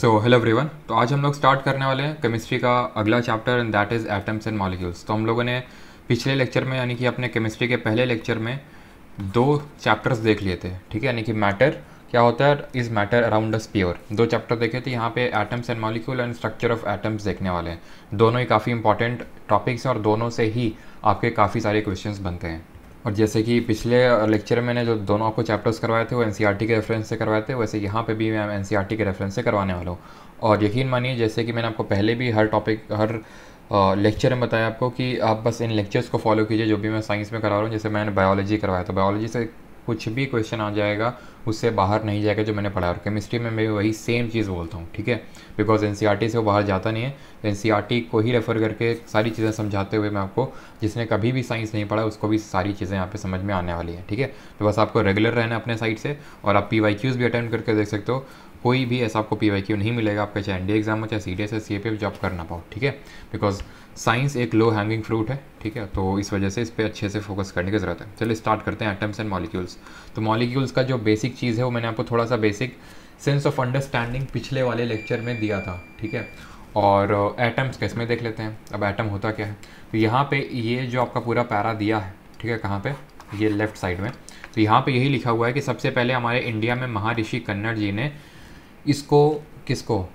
So hello everyone तो आज हम लोग स्टार्ट करने वाले हैं केमिस्ट्री का अगला chapter and that is atoms and molecules तो हम लोगों ने पिछले लेक्चर में यानी कि अपने केमिस्ट्री के पहले लेक्चर में दो चैप्टर्स देख लिए थे ठीक है यानी कि मैटर क्या होता है is matter around us pure दो चैप्टर देखे थे यहाँ पे atoms and molecule and structure of atoms देखने वाले हैं दोनों ही काफ़ी इंपॉर्टेंट टॉपिक्स हैं और दोनों से ही आपके काफ़ी सारे क्वेश्चंस बनते हैं और जैसे कि पिछले लेक्चर में मैंने जो दोनों आपको चैप्टर्स करवाए थे वो एन e के रेफरेंस से करवाए थे वैसे यहाँ पे भी मैं एन e के रेफरेंस से करवाने वाला हूँ और यकीन मानिए जैसे कि मैंने आपको पहले भी हर टॉपिक हर लेक्चर में बताया आपको कि आप बस इन लेक्चर्स को फॉलो कीजिए जो भी मैं साइंस में करा रहा हूँ जैसे मैंने बायोलॉजी करवाया तो बायोलॉजी से कुछ भी क्वेश्चन आ जाएगा उससे बाहर नहीं जाएगा जो मैंने पढ़ा और केमिस्ट्री में मैं वही सेम चीज़ बोलता हूँ ठीक है बिकॉज एन e से वो बाहर जाता नहीं है तो एन e को ही रेफ़र करके सारी चीज़ें समझाते हुए मैं आपको जिसने कभी भी साइंस नहीं पढ़ा उसको भी सारी चीज़ें यहाँ पे समझ में आने वाली है ठीक है तो बस आपको रेगुलर रहना अपने साइड से और आप पी भी अटेंड करके देख सकते हो कोई भी ऐसा आपको पी नहीं मिलेगा आपका चाहे एन एग्ज़ाम हो चाहे C D S P F कर ना पाओ ठीक है बिकॉज साइंस एक लो हैंगिंग फ्रूट है ठीक है तो इस वजह से इस पर अच्छे से फोकस करने की ज़रूरत है चलिए स्टार्ट करते हैं एटम्स एंड मॉलिक्यूल्स तो मॉलिक्यूल्स का जो बेसिक चीज़ है वो मैंने आपको थोड़ा सा बेसिक सेंस ऑफ अंडरस्टैंडिंग पिछले वाले लेक्चर में दिया था ठीक है और एटम्स कैसे में देख लेते हैं अब एटम होता क्या है तो यहाँ पे ये जो आपका पूरा पैरा दिया है ठीक है कहाँ पे ये लेफ्ट साइड में तो यहाँ पे यही लिखा हुआ है कि सबसे पहले हमारे इंडिया में महारिषि कन्नड़ जी ने इसको किसको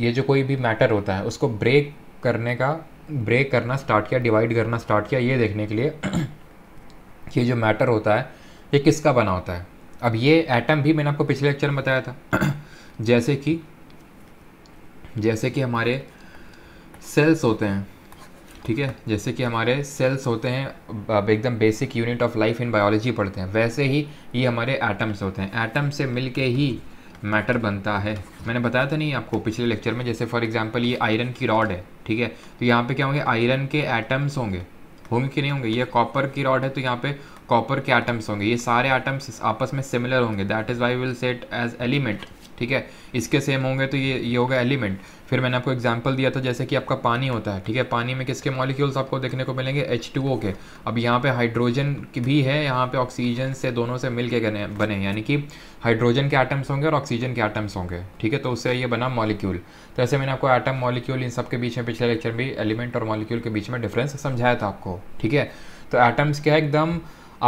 ये जो कोई भी मैटर होता है उसको ब्रेक करने का ब्रेक करना स्टार्ट किया डिवाइड करना स्टार्ट किया ये देखने के लिए कि जो मैटर होता है ये किसका बना होता है अब ये एटम भी मैंने आपको पिछले लेक्चर में बताया था जैसे कि जैसे कि हमारे सेल्स होते हैं ठीक है जैसे कि हमारे सेल्स होते हैं एकदम basic unit of life in biology पढ़ते हैं वैसे ही ये हमारे एटम्स होते हैं एटम से मिल के ही मैटर बनता है मैंने बताया था नहीं आपको पिछले लेक्चर में जैसे फॉर एग्जाम्पल ये आयरन की रॉड है ठीक है तो यहाँ पे क्या होंगे आयरन के एटम्स होंगे होंगे कि नहीं होंगे ये कॉपर की रॉड है तो यहाँ पे कॉपर के एटम्स होंगे ये सारे एटम्स आपस में सिमिलर होंगे that is why will set as element ठीक है इसके सेम होंगे तो ये ये होगा एलिमेंट फिर मैंने आपको एग्जाम्पल दिया था जैसे कि आपका पानी होता है ठीक है पानी में किसके मॉलिक्यूल्स आपको देखने को मिलेंगे एच टू ओ के अब यहाँ पे हाइड्रोजन भी है यहाँ पे ऑक्सीजन से दोनों से मिल के बने यानी कि हाइड्रोजन के आटम्स होंगे और ऑक्सीजन के एटम्स होंगे ठीक है तो उससे ये बना मॉलिक्यूल तो ऐसे मैंने आपको आटम मॉलिक्यूल इन सब के बीच में पिछले लेक्चर में एलिमेंट और मॉलिक्यूल के बीच में डिफरेंस समझाया था आपको ठीक है तो एटम्स क्या है एकदम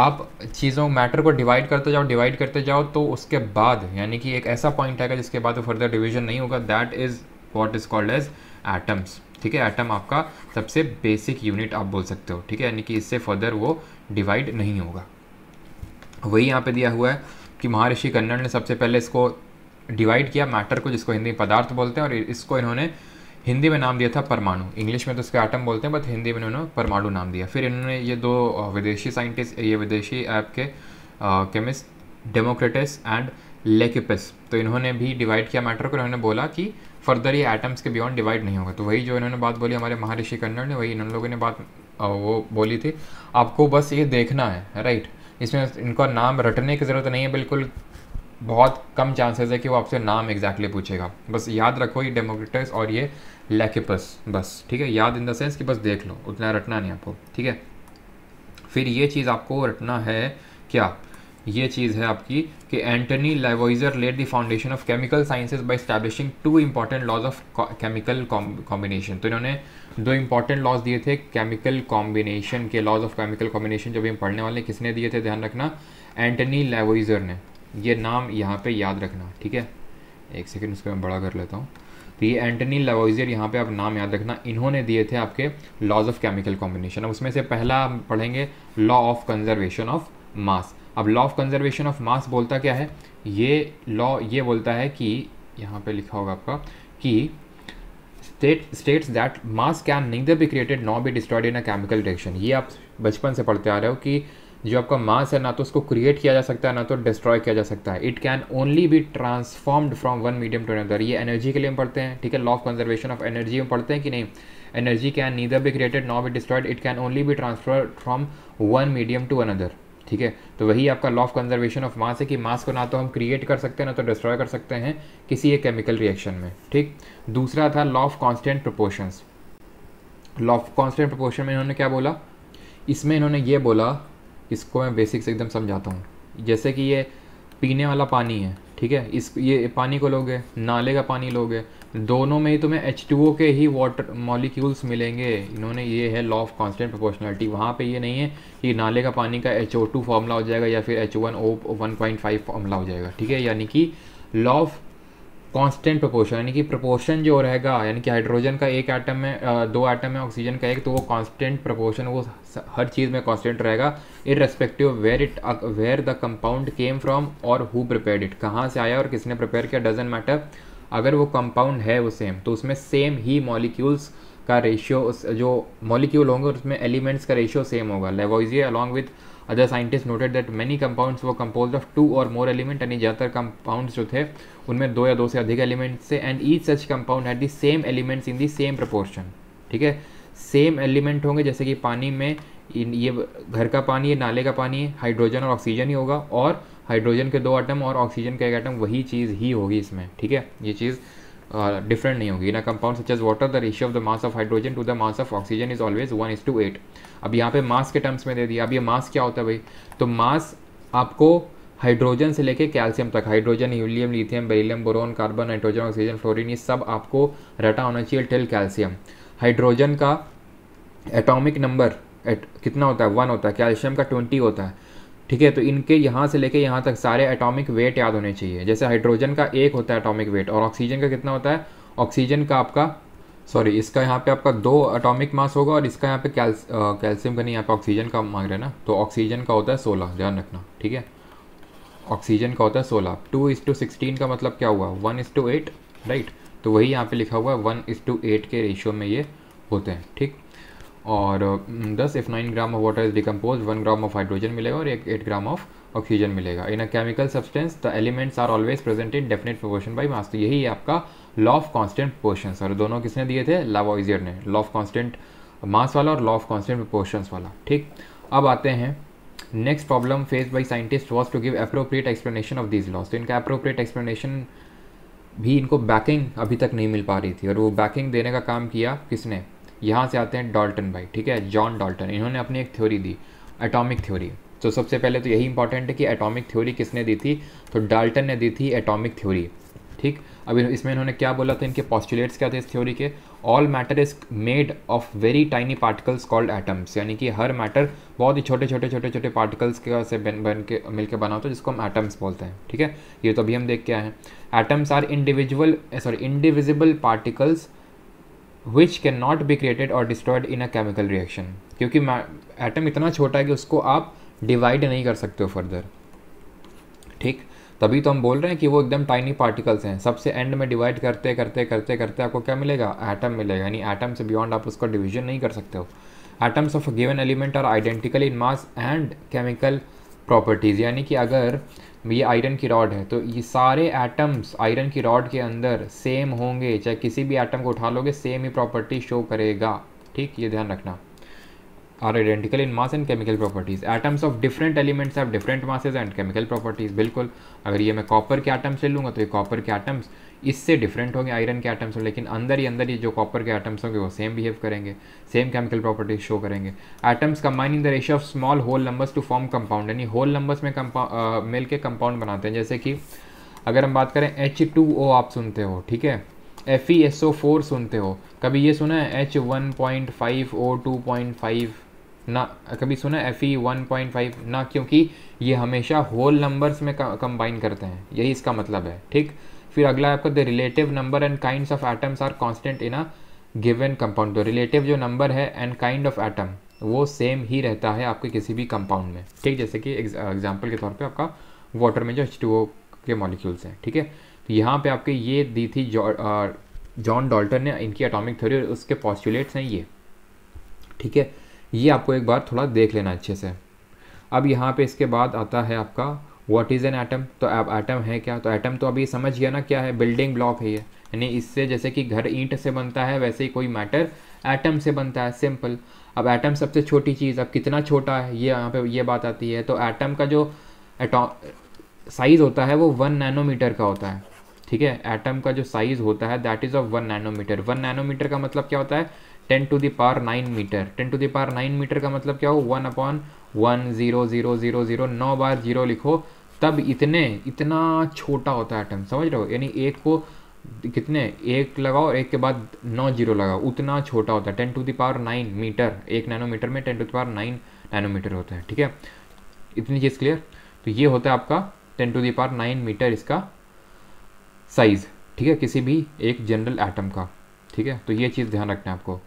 आप चीज़ों मैटर को डिवाइड करते जाओ डिवाइड करते जाओ तो उसके बाद यानी कि एक ऐसा पॉइंट आएगा जिसके बाद वो फर्दर डिवीजन नहीं होगा that is what is called as atoms ठीक है एटम आपका सबसे बेसिक यूनिट आप बोल सकते हो ठीक है यानी कि इससे फर्दर वो डिवाइड नहीं होगा वही यहाँ पे दिया हुआ है कि महर्षि कन्नड़ ने सबसे पहले इसको डिवाइड किया मैटर को जिसको हिंदी पदार्थ बोलते हैं और इसको इन्होंने हिंदी में नाम दिया था परमाणु इंग्लिश में तो इसके आटम बोलते हैं बट हिंदी में इन्होंने परमाणु नाम दिया फिर इन्होंने ये दो विदेशी साइंटिस्ट ये विदेशी ऐप के केमिस्ट डेमोक्रेटिस एंड लेकिपिस तो इन्होंने भी डिवाइड किया मैटर को इन्होंने बोला कि फर्दर ये एटम्स के बियॉन्ड डिवाइड नहीं होगा तो वही जो इन्होंने बात बोली हमारे महर्षि कन्नड़ ने वही इन लोगों ने बात वो बोली थी आपको बस ये देखना है राइट इसमें इनका नाम रटने की ज़रूरत नहीं है बिल्कुल बहुत कम चांसेस है कि वो आपसे नाम एग्जैक्टली पूछेगा बस याद रखो ये डेमोक्रेटस और ये लेकेपस बस ठीक है याद इन द सेंस कि बस देख लो उतना रटना नहीं आपको ठीक है फिर ये चीज़ आपको रटना है क्या ये चीज़ है आपकी कि Antoine Lavoisier led the foundation of chemical sciences by establishing two important laws of chemical combination तो इन्होंने दो इंपॉर्टेंट लॉज दिए थे केमिकल कॉम्बिनेशन के लॉज ऑफ केमिकल कॉम्बिनेशन जब हम पढ़ने वाले किसने दिए थे ध्यान रखना एंटनी लेवोइजर ने ये नाम यहाँ पे याद रखना ठीक है एक सेकेंड उसको मैं बड़ा कर लेता हूँ तो ये एंटनी लवाइजियर यहाँ पे आप नाम याद रखना इन्होंने दिए थे आपके लॉज ऑफ केमिकल कॉम्बिनेशन अब उसमें से पहला पढ़ेंगे law of conservation of mass अब law of conservation of mass बोलता क्या है ये लॉ ये बोलता है कि यहाँ पे लिखा होगा आपका कि state states that mass can neither be created nor be destroyed in a chemical reaction ये आप बचपन से पढ़ते आ रहे हो कि जो आपका मास है ना तो उसको क्रिएट किया जा सकता है ना तो डिस्ट्रॉय किया जा सकता है it can only be transformed from one medium to another ये एनर्जी के लिए हम पढ़ते हैं ठीक है law of conservation of energy हम पढ़ते हैं कि नहीं energy can neither be created nor be destroyed it can only be transfer from one medium to another ठीक है तो वही आपका law of conservation of mass है कि मास को ना तो हम क्रिएट कर सकते हैं ना तो डिस्ट्रॉय कर सकते हैं किसी एक केमिकल रिएक्शन में ठीक दूसरा था law of constant proportions law of constant proportion में इन्होंने क्या बोला इसमें इन्होंने ये बोला इसको मैं बेसिक्स एकदम समझाता हूँ जैसे कि ये पीने वाला पानी है ठीक है इस ये पानी को लोगे नाले का पानी लोगे दोनों में ही तुम्हें एच के ही वाटर मॉलिक्यूल्स मिलेंगे इन्होंने ये है लॉ ऑफ कॉन्स्टेंट प्रोपोर्शनलिटी वहाँ पे ये नहीं है कि नाले का पानी का एच ओ टू फार्मूला हो जाएगा या फिर H one O one point five formula हो जाएगा ठीक है यानी कि लॉ ऑफ कांस्टेंट प्रोपोर्शन यानी कि प्रोपोर्शन जो रहेगा यानी कि हाइड्रोजन का एक आइटम में दो एटम में ऑक्सीजन का एक तो वो कांस्टेंट प्रोपोर्शन वो हर चीज़ में कांस्टेंट रहेगा in respective where it where the compound came from और हु प्रिपेयर इट कहाँ से आया और किसने प्रिपेयर किया डजेंट मैटर अगर वो कंपाउंड है वो सेम तो उसमें सेम ही मॉलिक्यूल्स का रेशियो जो मॉलिक्यूल होंगे उसमें एलिमेंट्स का रेशियो सेम होगा Lavoisier along with other scientist noted that many compounds were compose of two or more element यानी ज़्यादातर कंपाउंड्स जो थे उनमें दो या दो से अधिक एलिमेंट्स थे and each such compound had the same elements in the same proportion ठीक है सेम एलिमेंट होंगे जैसे कि पानी में ये घर का पानी है नाले का पानी है हाइड्रोजन और ऑक्सीजन ही होगा और हाइड्रोजन के दो आइटम और ऑक्सीजन का एक आइटम वही चीज़ ही होगी इसमें ठीक है ये चीज़ डिफरेंट uh, नहीं होगी ना compound such as water the ratio of the mass of hydrogen to the mass of oxygen is always one is to eight अब यहाँ पे मास के टर्म्स में दे दिया अब ये मास क्या होता है भाई तो मास आपको हाइड्रोजन से लेके कैल्शियम तक hydrogen helium lithium beryllium boron carbon nitrogen oxygen fluorine ये सब आपको रटा होना चाहिए टिल कैल्शियम हाइड्रोजन का एटॉमिक नंबर एट, कितना होता है वन होता है कैल्शियम का ट्वेंटी होता है ठीक है तो इनके यहाँ से लेके यहाँ तक सारे एटॉमिक वेट याद होने चाहिए जैसे हाइड्रोजन का एक होता है एटॉमिक वेट और ऑक्सीजन का कितना होता है ऑक्सीजन का आपका सॉरी इसका यहाँ पे आपका दो एटॉमिक मास होगा और इसका यहाँ पे कैल्स कैल्शियम का नहीं यहाँ पे ऑक्सीजन का मांग रहे ना तो ऑक्सीजन का होता है सोलह ध्यान रखना ठीक है ऑक्सीजन का होता है सोलह टू इस टू सिक्सटीन का मतलब क्या हुआ one is to eight right तो वही यहाँ पे लिखा हुआ है वन इस टू एट के रेशियो में ये होते हैं ठीक और हम्म, दस if nine gram of water is decompose one gram of hydrogen मिलेगा और एक एट ग्राम ऑफ ऑक्सीजन मिलेगा in a chemical substance the elements are always present in definite proportion by mass तो यही है आपका लॉ ऑफ कॉन्स्टेंट प्रोपोर्शन और दोनों किसने दिए थे लावाइजियर ने लॉ ऑफ कॉन्स्टेंट मास वाला और लॉ ऑफ कॉन्स्टेंट प्रोपोर्शन वाला ठीक अब आते हैं next problem face by scientist was to give appropriate explanation of this laws तो इनका अप्रोप्रिएट एक्सप्लेनेशन भी इनको बैकिंग अभी तक नहीं मिल पा रही थी और वो बैकिंग देने का काम किया किसने यहाँ से आते हैं डॉल्टन भाई ठीक है जॉन डॉल्टन इन्होंने अपनी एक थ्योरी दी एटॉमिक थ्योरी तो सबसे पहले तो यही इंपॉर्टेंट है कि एटॉमिक थ्योरी किसने दी थी तो डाल्टन ने दी थी एटॉमिक थ्योरी ठीक अब इसमें इन्होंने क्या बोला था इनके पॉस्टुलेट्स क्या थे इस थ्योरी के all matter is made of very tiny particles called atoms यानी कि हर मैटर बहुत ही छोटे छोटे छोटे छोटे पार्टिकल्स के से बन बन के मिल के बना होता है जिसको हम एटम्स बोलते हैं ठीक है ये तो अभी हम देख के आए हैं atoms are individual sorry indivisible particles which can not be created or destroyed in a chemical reaction क्योंकि एटम इतना छोटा है कि उसको आप डिवाइड नहीं कर सकते हो फर्दर ठीक तभी तो हम बोल रहे हैं कि वो एकदम टाइनी पार्टिकल्स हैं सबसे एंड में डिवाइड करते करते करते करते आपको क्या मिलेगा एटम मिलेगा यानी एटम से बियॉन्ड आप उसका डिवीजन नहीं कर सकते हो atoms of given element are identical in mass and chemical properties यानी कि अगर ये आयरन की रॉड है तो ये सारे एटम्स आयरन की रॉड के अंदर सेम होंगे चाहे किसी भी एटम को उठा लोगे सेम ही प्रॉपर्टी शो करेगा ठीक ये ध्यान रखना are identical in mass and chemical properties atoms of different elements have different masses and chemical properties बिल्कुल अगर ये मैं कॉपर के आइटम्स ले लूँगा तो ये कॉपर के आइटम्स इससे डिफरेंट होंगे आयरन के आटम्स लेकिन अंदर ही अंदर ये जो कॉपर के आइटम्स होंगे वो सेम बिहेव करेंगे सेम केमिकल प्रॉपर्टीज शो करेंगे atoms combine in the ratio of small whole numbers to form compound यानी होल नंबर्स में कंपाउंड मिल के कंपाउंड बनाते हैं जैसे कि अगर हम बात करें एच टू ओ आप सुनते हो ठीक है F E S O four सुनते हो कभी ये सुना है H one point five O two point five ना कभी सुना F E one point five ना क्योंकि ये हमेशा होल नंबर्स में कंबाइन करते हैं यही इसका मतलब है ठीक फिर अगला आपका the relative number and kind of atoms are constant in a given compound तो रिलेटिव जो नंबर है एंड काइंड ऑफ एटम वो सेम ही रहता है आपके किसी भी कंपाउंड में ठीक जैसे कि एग्जाम्पल के तौर पर आपका वाटर में जो एच के मॉलिक्यूल्स हैं ठीक है तो यहाँ पे आपके ये दी थी जॉन डॉल्टन ने इनकी एटॉमिक थ्योरी और उसके पॉस्टुलेट्स हैं ये ठीक है ये आपको एक बार थोड़ा देख लेना अच्छे से अब यहाँ पे इसके बाद आता है आपका व्हाट इज़ एन एटम तो आप एटम है क्या तो एटम तो अभी समझ गया ना क्या है बिल्डिंग ब्लॉक है ये यानी इससे जैसे कि घर ईंट से बनता है वैसे ही कोई मैटर एटम से बनता है सिंपल अब एटम सबसे छोटी चीज़ अब कितना छोटा है ये यहाँ पे ये बात आती है तो एटम का जो एटो साइज़ होता है वो वन नैनोमीटर का होता है ठीक है एटम का जो साइज़ होता है that is of one nanometer one nanometer का मतलब क्या होता है ten to the power nine meter ten to the power nine meter का मतलब क्या हो one upon one zero zero zero zero नौ बार जीरो लिखो तब इतने इतना छोटा होता है एटम समझ रहे हो यानी एक को कितने एक लगाओ एक के बाद नौ जीरो लगाओ उतना छोटा होता है ten to the power nine meter एक नैनोमीटर में ten to the power nine nanometer होता है ठीक है इतनी चीज़ क्लियर तो ये होता है आपका ten to the power nine meter इसका साइज़ ठीक है किसी भी एक जनरल एटम का ठीक है तो ये चीज़ ध्यान रखना है आपको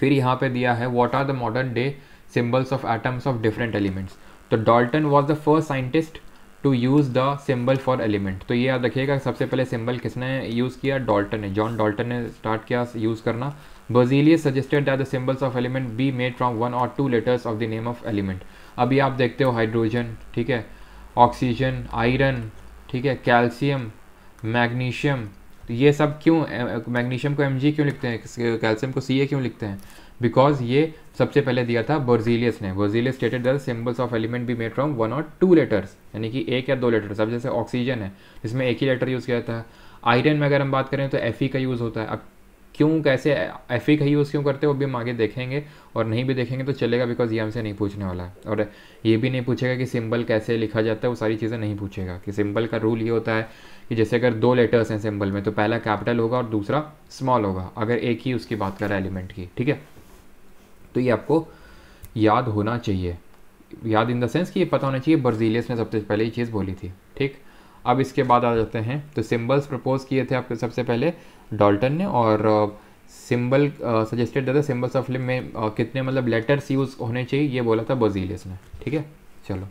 फिर यहाँ पे दिया है what are the modern day symbols of atoms of different elements तो Dalton was the first scientist to use the symbol for element तो ये आप देखिएगा सबसे पहले सिम्बल किसने यूज़ किया डॉल्टन ने जॉन डॉल्टन ने स्टार्ट किया यूज़ करना Berzelius suggested that the symbols of element be made from one or two letters of the name of element अभी आप देखते हो हाइड्रोजन ठीक है ऑक्सीजन आयरन ठीक है कैल्शियम मैग्नीशियम तो ये सब क्यों मैग्नीशियम को एम क्यों लिखते हैं कैल्शियम को सी क्यों लिखते हैं बिकॉज ये सबसे पहले दिया था बर्जीलियस ने Berzelius stated the symbols of element be made from one or two letters यानी कि एक या दो लेटर्स अब जैसे ऑक्सीजन है जिसमें एक ही लेटर यूज़ किया जाता है आयरन में अगर हम बात करें तो एफ का यूज़ होता है अब क्यों कैसे एफ का यूज़ क्यों करते हैं वो भी हम आगे देखेंगे और नहीं भी देखेंगे तो चलेगा बिकॉज ये हमसे नहीं पूछने वाला है और ये भी नहीं पूछेगा कि सिंबल कैसे लिखा जाता है वो सारी चीज़ें नहीं पूछेगा कि सिंबल का रूल ये होता है कि जैसे अगर दो लेटर्स हैं सिंबल में तो पहला कैपिटल होगा और दूसरा स्मॉल होगा अगर एक ही उसकी बात करें एलिमेंट की ठीक है तो ये आपको याद होना चाहिए याद इन द सेंस कि ये पता होना चाहिए बर्जीलियस ने सबसे पहले ये चीज़ बोली थी ठीक अब इसके बाद आ जाते हैं तो सिंबल्स प्रपोज किए थे आपके सबसे पहले डॉल्टन ने और सिंबल सजेस्टेड था सिंबल्स ऑफ फिल्म में uh, कितने मतलब लेटर्स यूज़ होने चाहिए ये बोला था बजीलियस ने ठीक है चलो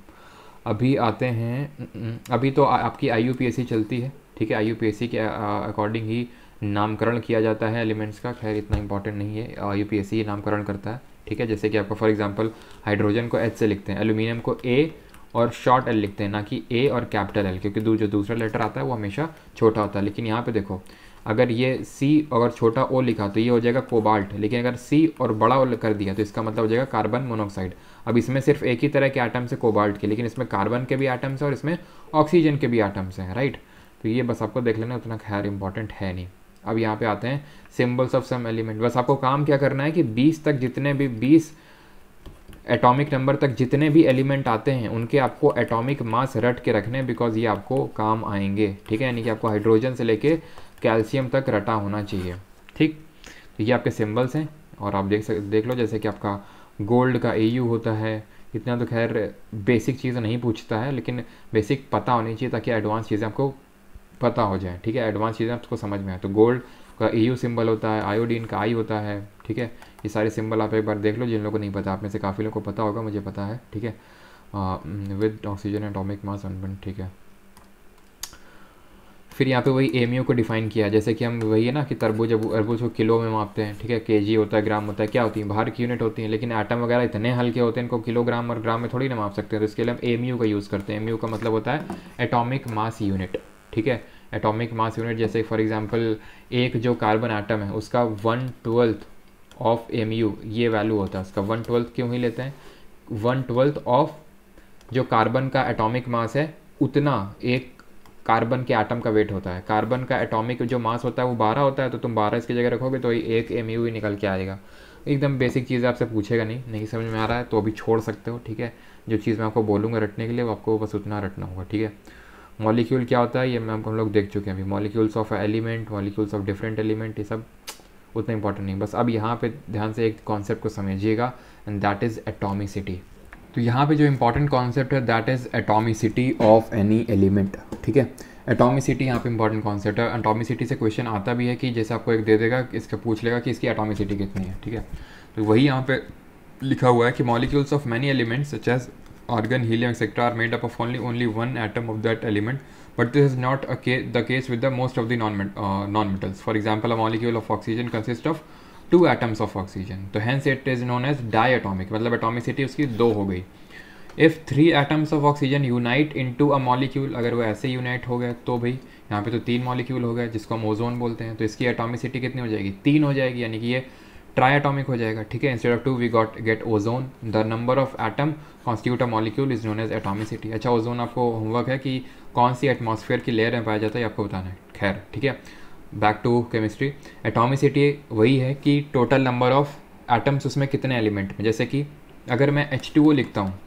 अभी आते हैं अभी तो आ, आपकी आई चलती है ठीक है आई के अकॉर्डिंग uh, ही नामकरण किया जाता है एलिमेंट्स का खैर इतना इंपॉर्टेंट नहीं है आई यू सी नामकरण करता है ठीक है जैसे कि आपको फॉर एग्जांपल हाइड्रोजन को एच से लिखते हैं एल्यूमिनियम को ए और शॉर्ट एल लिखते हैं ना कि ए और कैपिटल एल क्योंकि जो दूसरा लेटर आता है वो हमेशा छोटा होता है लेकिन यहाँ पे देखो अगर ये सी अगर छोटा ओ लिखा तो ये हो जाएगा कोबाल्ट लेकिन अगर सी और बड़ा ओ कर दिया तो इसका मतलब हो जाएगा कार्बन मोनोऑक्साइड अब इसमें सिर्फ एक ही तरह के आइटम्स है कोबाल्ट के लेकिन इसमें कार्बन के भी आइटम्स हैं और इसमें ऑक्सीजन के भी आइटम्स हैं राइट तो ये बस आपको देख लेना उतना खैर इंपॉर्टेंट है नहीं अब यहाँ पे आते हैं सिम्बल्स ऑफ सम एलिमेंट बस आपको काम क्या करना है कि बीस तक जितने भी बीस एटॉमिक नंबर तक जितने भी एलिमेंट आते हैं उनके आपको एटॉमिक मास रट के रखने बिकॉज ये आपको काम आएंगे ठीक है यानी कि आपको हाइड्रोजन से लेके कैल्शियम तक रटा होना चाहिए ठीक तो ये आपके सिम्बल्स हैं और आप देख सकते देख लो जैसे कि आपका गोल्ड का ए होता है इतना तो खैर बेसिक चीज़ नहीं पूछता है लेकिन बेसिक पता होनी चाहिए ताकि एडवांस चीज़ें आपको पता हो जाए ठीक है एडवांस चीज़ें आपको समझ में आए तो गोल्ड का ए सिंबल होता है आयोडीन का आई होता है ठीक है ये सारे सिंबल आप एक बार देख लो जिन लोगों को नहीं पता आप में से काफ़ी लोगों को पता होगा मुझे पता है ठीक है विद ऑक्सीजन एटॉमिक मास अनबन ठीक है फिर यहाँ पे वही एम को डिफाइन किया जैसे कि हम वही है ना कि तरबूज अरबूज को किलो में मापते हैं ठीक है के जी होता है ग्राम होता है क्या होती है बाहर की यूनिट होती है लेकिन आइटम वगैरह इतने हल्के होते हैं इनको किलोग्राम और ग्राम में थोड़ी ना माप सकते हैं तो इसके लिए हम एम का यूज़ करते हैं एम का मतलब होता है एटॉमिक मास यूनिट ठीक है एटॉमिक मास यूनिट जैसे फॉर एग्जाम्पल एक जो कार्बन आइटम है उसका वन ट्वेल्थ ऑफ एम ये वैल्यू होता है उसका वन ट्वेल्थ क्यों ही लेते हैं वन ट्वेल्थ ऑफ जो कार्बन का एटॉमिक मास है उतना एक कार्बन के आटम का वेट होता है कार्बन का एटॉमिक जो मास होता है वो बारह होता है तो तुम बारह इसकी जगह रखोगे तो एक एम यू ही निकल के आएगा एकदम बेसिक चीज़ आपसे पूछेगा नहीं नहीं समझ में आ रहा है तो अभी छोड़ सकते हो ठीक है जो चीज़ मैं आपको बोलूँगा रटने के लिए वो आपको बस उतना रटना होगा ठीक है मॉलिक्यूल क्या होता है ये मैं हम लोग देख चुके हैं अभी molecules of element molecules of different element ये सब उतना इंपॉर्टेंट नहीं बस अब यहाँ पे ध्यान से एक कॉन्सेप्ट को समझिएगा एंड दैट इज़ एटॉमिसिटी तो यहाँ पे जो इम्पॉर्टेंट कॉन्सेप्ट है that is atomicity of any element ठीक है एटॉमिसिटी यहाँ पे इंपॉर्टेंट कॉन्सेप्ट है एटॉमिसिटी से क्वेश्चन आता भी है कि जैसे आपको एक दे देगा इसका पूछ लेगा कि इसकी एटॉमिसिटी कितनी है ठीक है तो वही यहाँ पे लिखा हुआ है कि molecules of many elements such as argon helium etcetera are made up of only only one atom of that element but this is not the case with the most of the non non metals for example a molecule of oxygen consist of two atoms of oxygen तो hence it is known as डाई एटॉमिक मतलब atomicity उसकी दो हो गई if three atoms of oxygen unite in into a molecule अगर वो ऐसे यूनाइट हो गए तो भाई यहाँ पे तो तीन मॉलिक्यूल हो गए जिसको हम ओजोन बोलते हैं तो इसकी एटॉमिसिटी कितनी हो जाएगी तीन हो जाएगी यानी कि ये ट्राई एटॉमिक हो जाएगा ठीक है instead of two we got get ozone the number of atom constitute a molecule is known as atomicity अच्छा ओजोन आपको होमवर्क है कि कौन सी एटमोसफेयर की लेयर में पाया जाता है आपको बताना है खैर ठीक है बैक टू केमिस्ट्री एटॉमिसिटी वही है कि टोटल नंबर ऑफ एटम्स उसमें कितने एलिमेंट में जैसे कि अगर मैं एच लिखता हूँ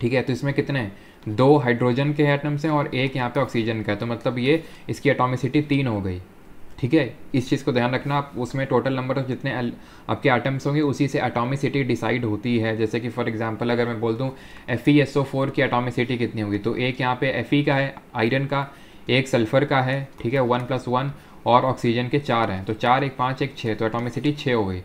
ठीक है तो इसमें कितने हैं दो हाइड्रोजन के एटम्स हैं और एक यहाँ पे ऑक्सीजन का है तो मतलब ये इसकी एटॉमिसिटी तीन हो गई ठीक है इस चीज़ को ध्यान रखना आप उसमें टोटल नंबर ऑफ जितने आपके आइटम्स होंगे उसी से एटॉमिसिटी डिसाइड होती है जैसे कि फॉर एग्जांपल अगर मैं बोल दूँ एफ की एटॉमिसिटी कितनी होगी तो एक यहाँ पे एफ का है आयरन का एक सल्फर का है ठीक है वन प्लस वन और ऑक्सीजन के चार हैं तो चार एक पाँच एक छः तो एटोमिसिटी छः हो गई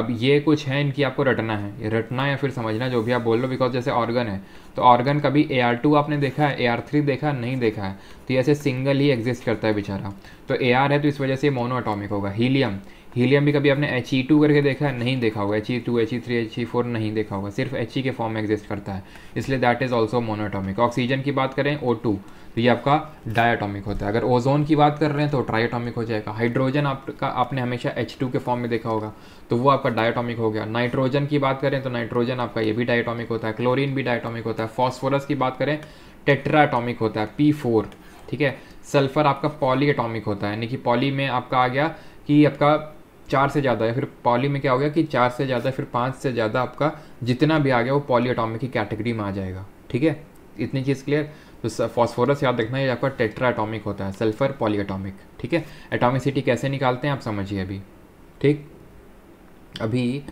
अब ये कुछ है इनकी आपको रटना है रटना या फिर समझना जो भी आप बोल रहे हो बिकॉज जैसे ऑर्गन है तो ऑर्गन कभी ए आर टू आपने देखा है ए आर थ्री देखा नहीं देखा है तो ऐसे सिंगल ही एग्जिस्ट करता है बेचारा तो ए आर है तो इस वजह से मोनो एटॉमिक होगा हीलियम हीलियम भी कभी आपने एच ई e टू करके देखा है नहीं देखा होगा H E e two H E e three H E four नहीं देखा होगा सिर्फ एच ई के फॉर्म में एग्जिस्ट करता है इसलिए that is also monatomic oxygen की बात करें ओ टू तो ये आपका डायाटॉमिक होता है अगर ओजोन की बात कर रहे हैं तो ट्राइटॉमिक हो जाएगा हाइड्रोजन आपका आपने हमेशा एच टू के फॉर्म में देखा होगा तो वो आपका डायटॉमिक हो गया नाइट्रोजन की बात करें तो नाइट्रोजन आपका ये भी डायटॉमिक होता है क्लोरीन भी डायटॉमिक होता है फॉस्फोरस की बात करें टेट्राटॉमिक होता है पी फोर ठीक है सल्फर आपका पॉली एटॉमिक होता है यानी कि पॉली में आपका आ गया कि आपका चार से ज़्यादा या फिर पॉली में क्या हो गया कि चार से ज़्यादा फिर पाँच से ज़्यादा आपका जितना भी आ गया वो पॉली एटॉमिक की कैटेगरी में आ जाएगा ठीक है इतनी चीज़ क्लियर तो फॉस्फोरस याद रखना ये आपका टेट्रा एटॉमिक होता है सल्फर पॉली एटॉमिक ठीक है एटॉमिसिटी कैसे निकालते हैं आप समझिए अभी ठीक अभी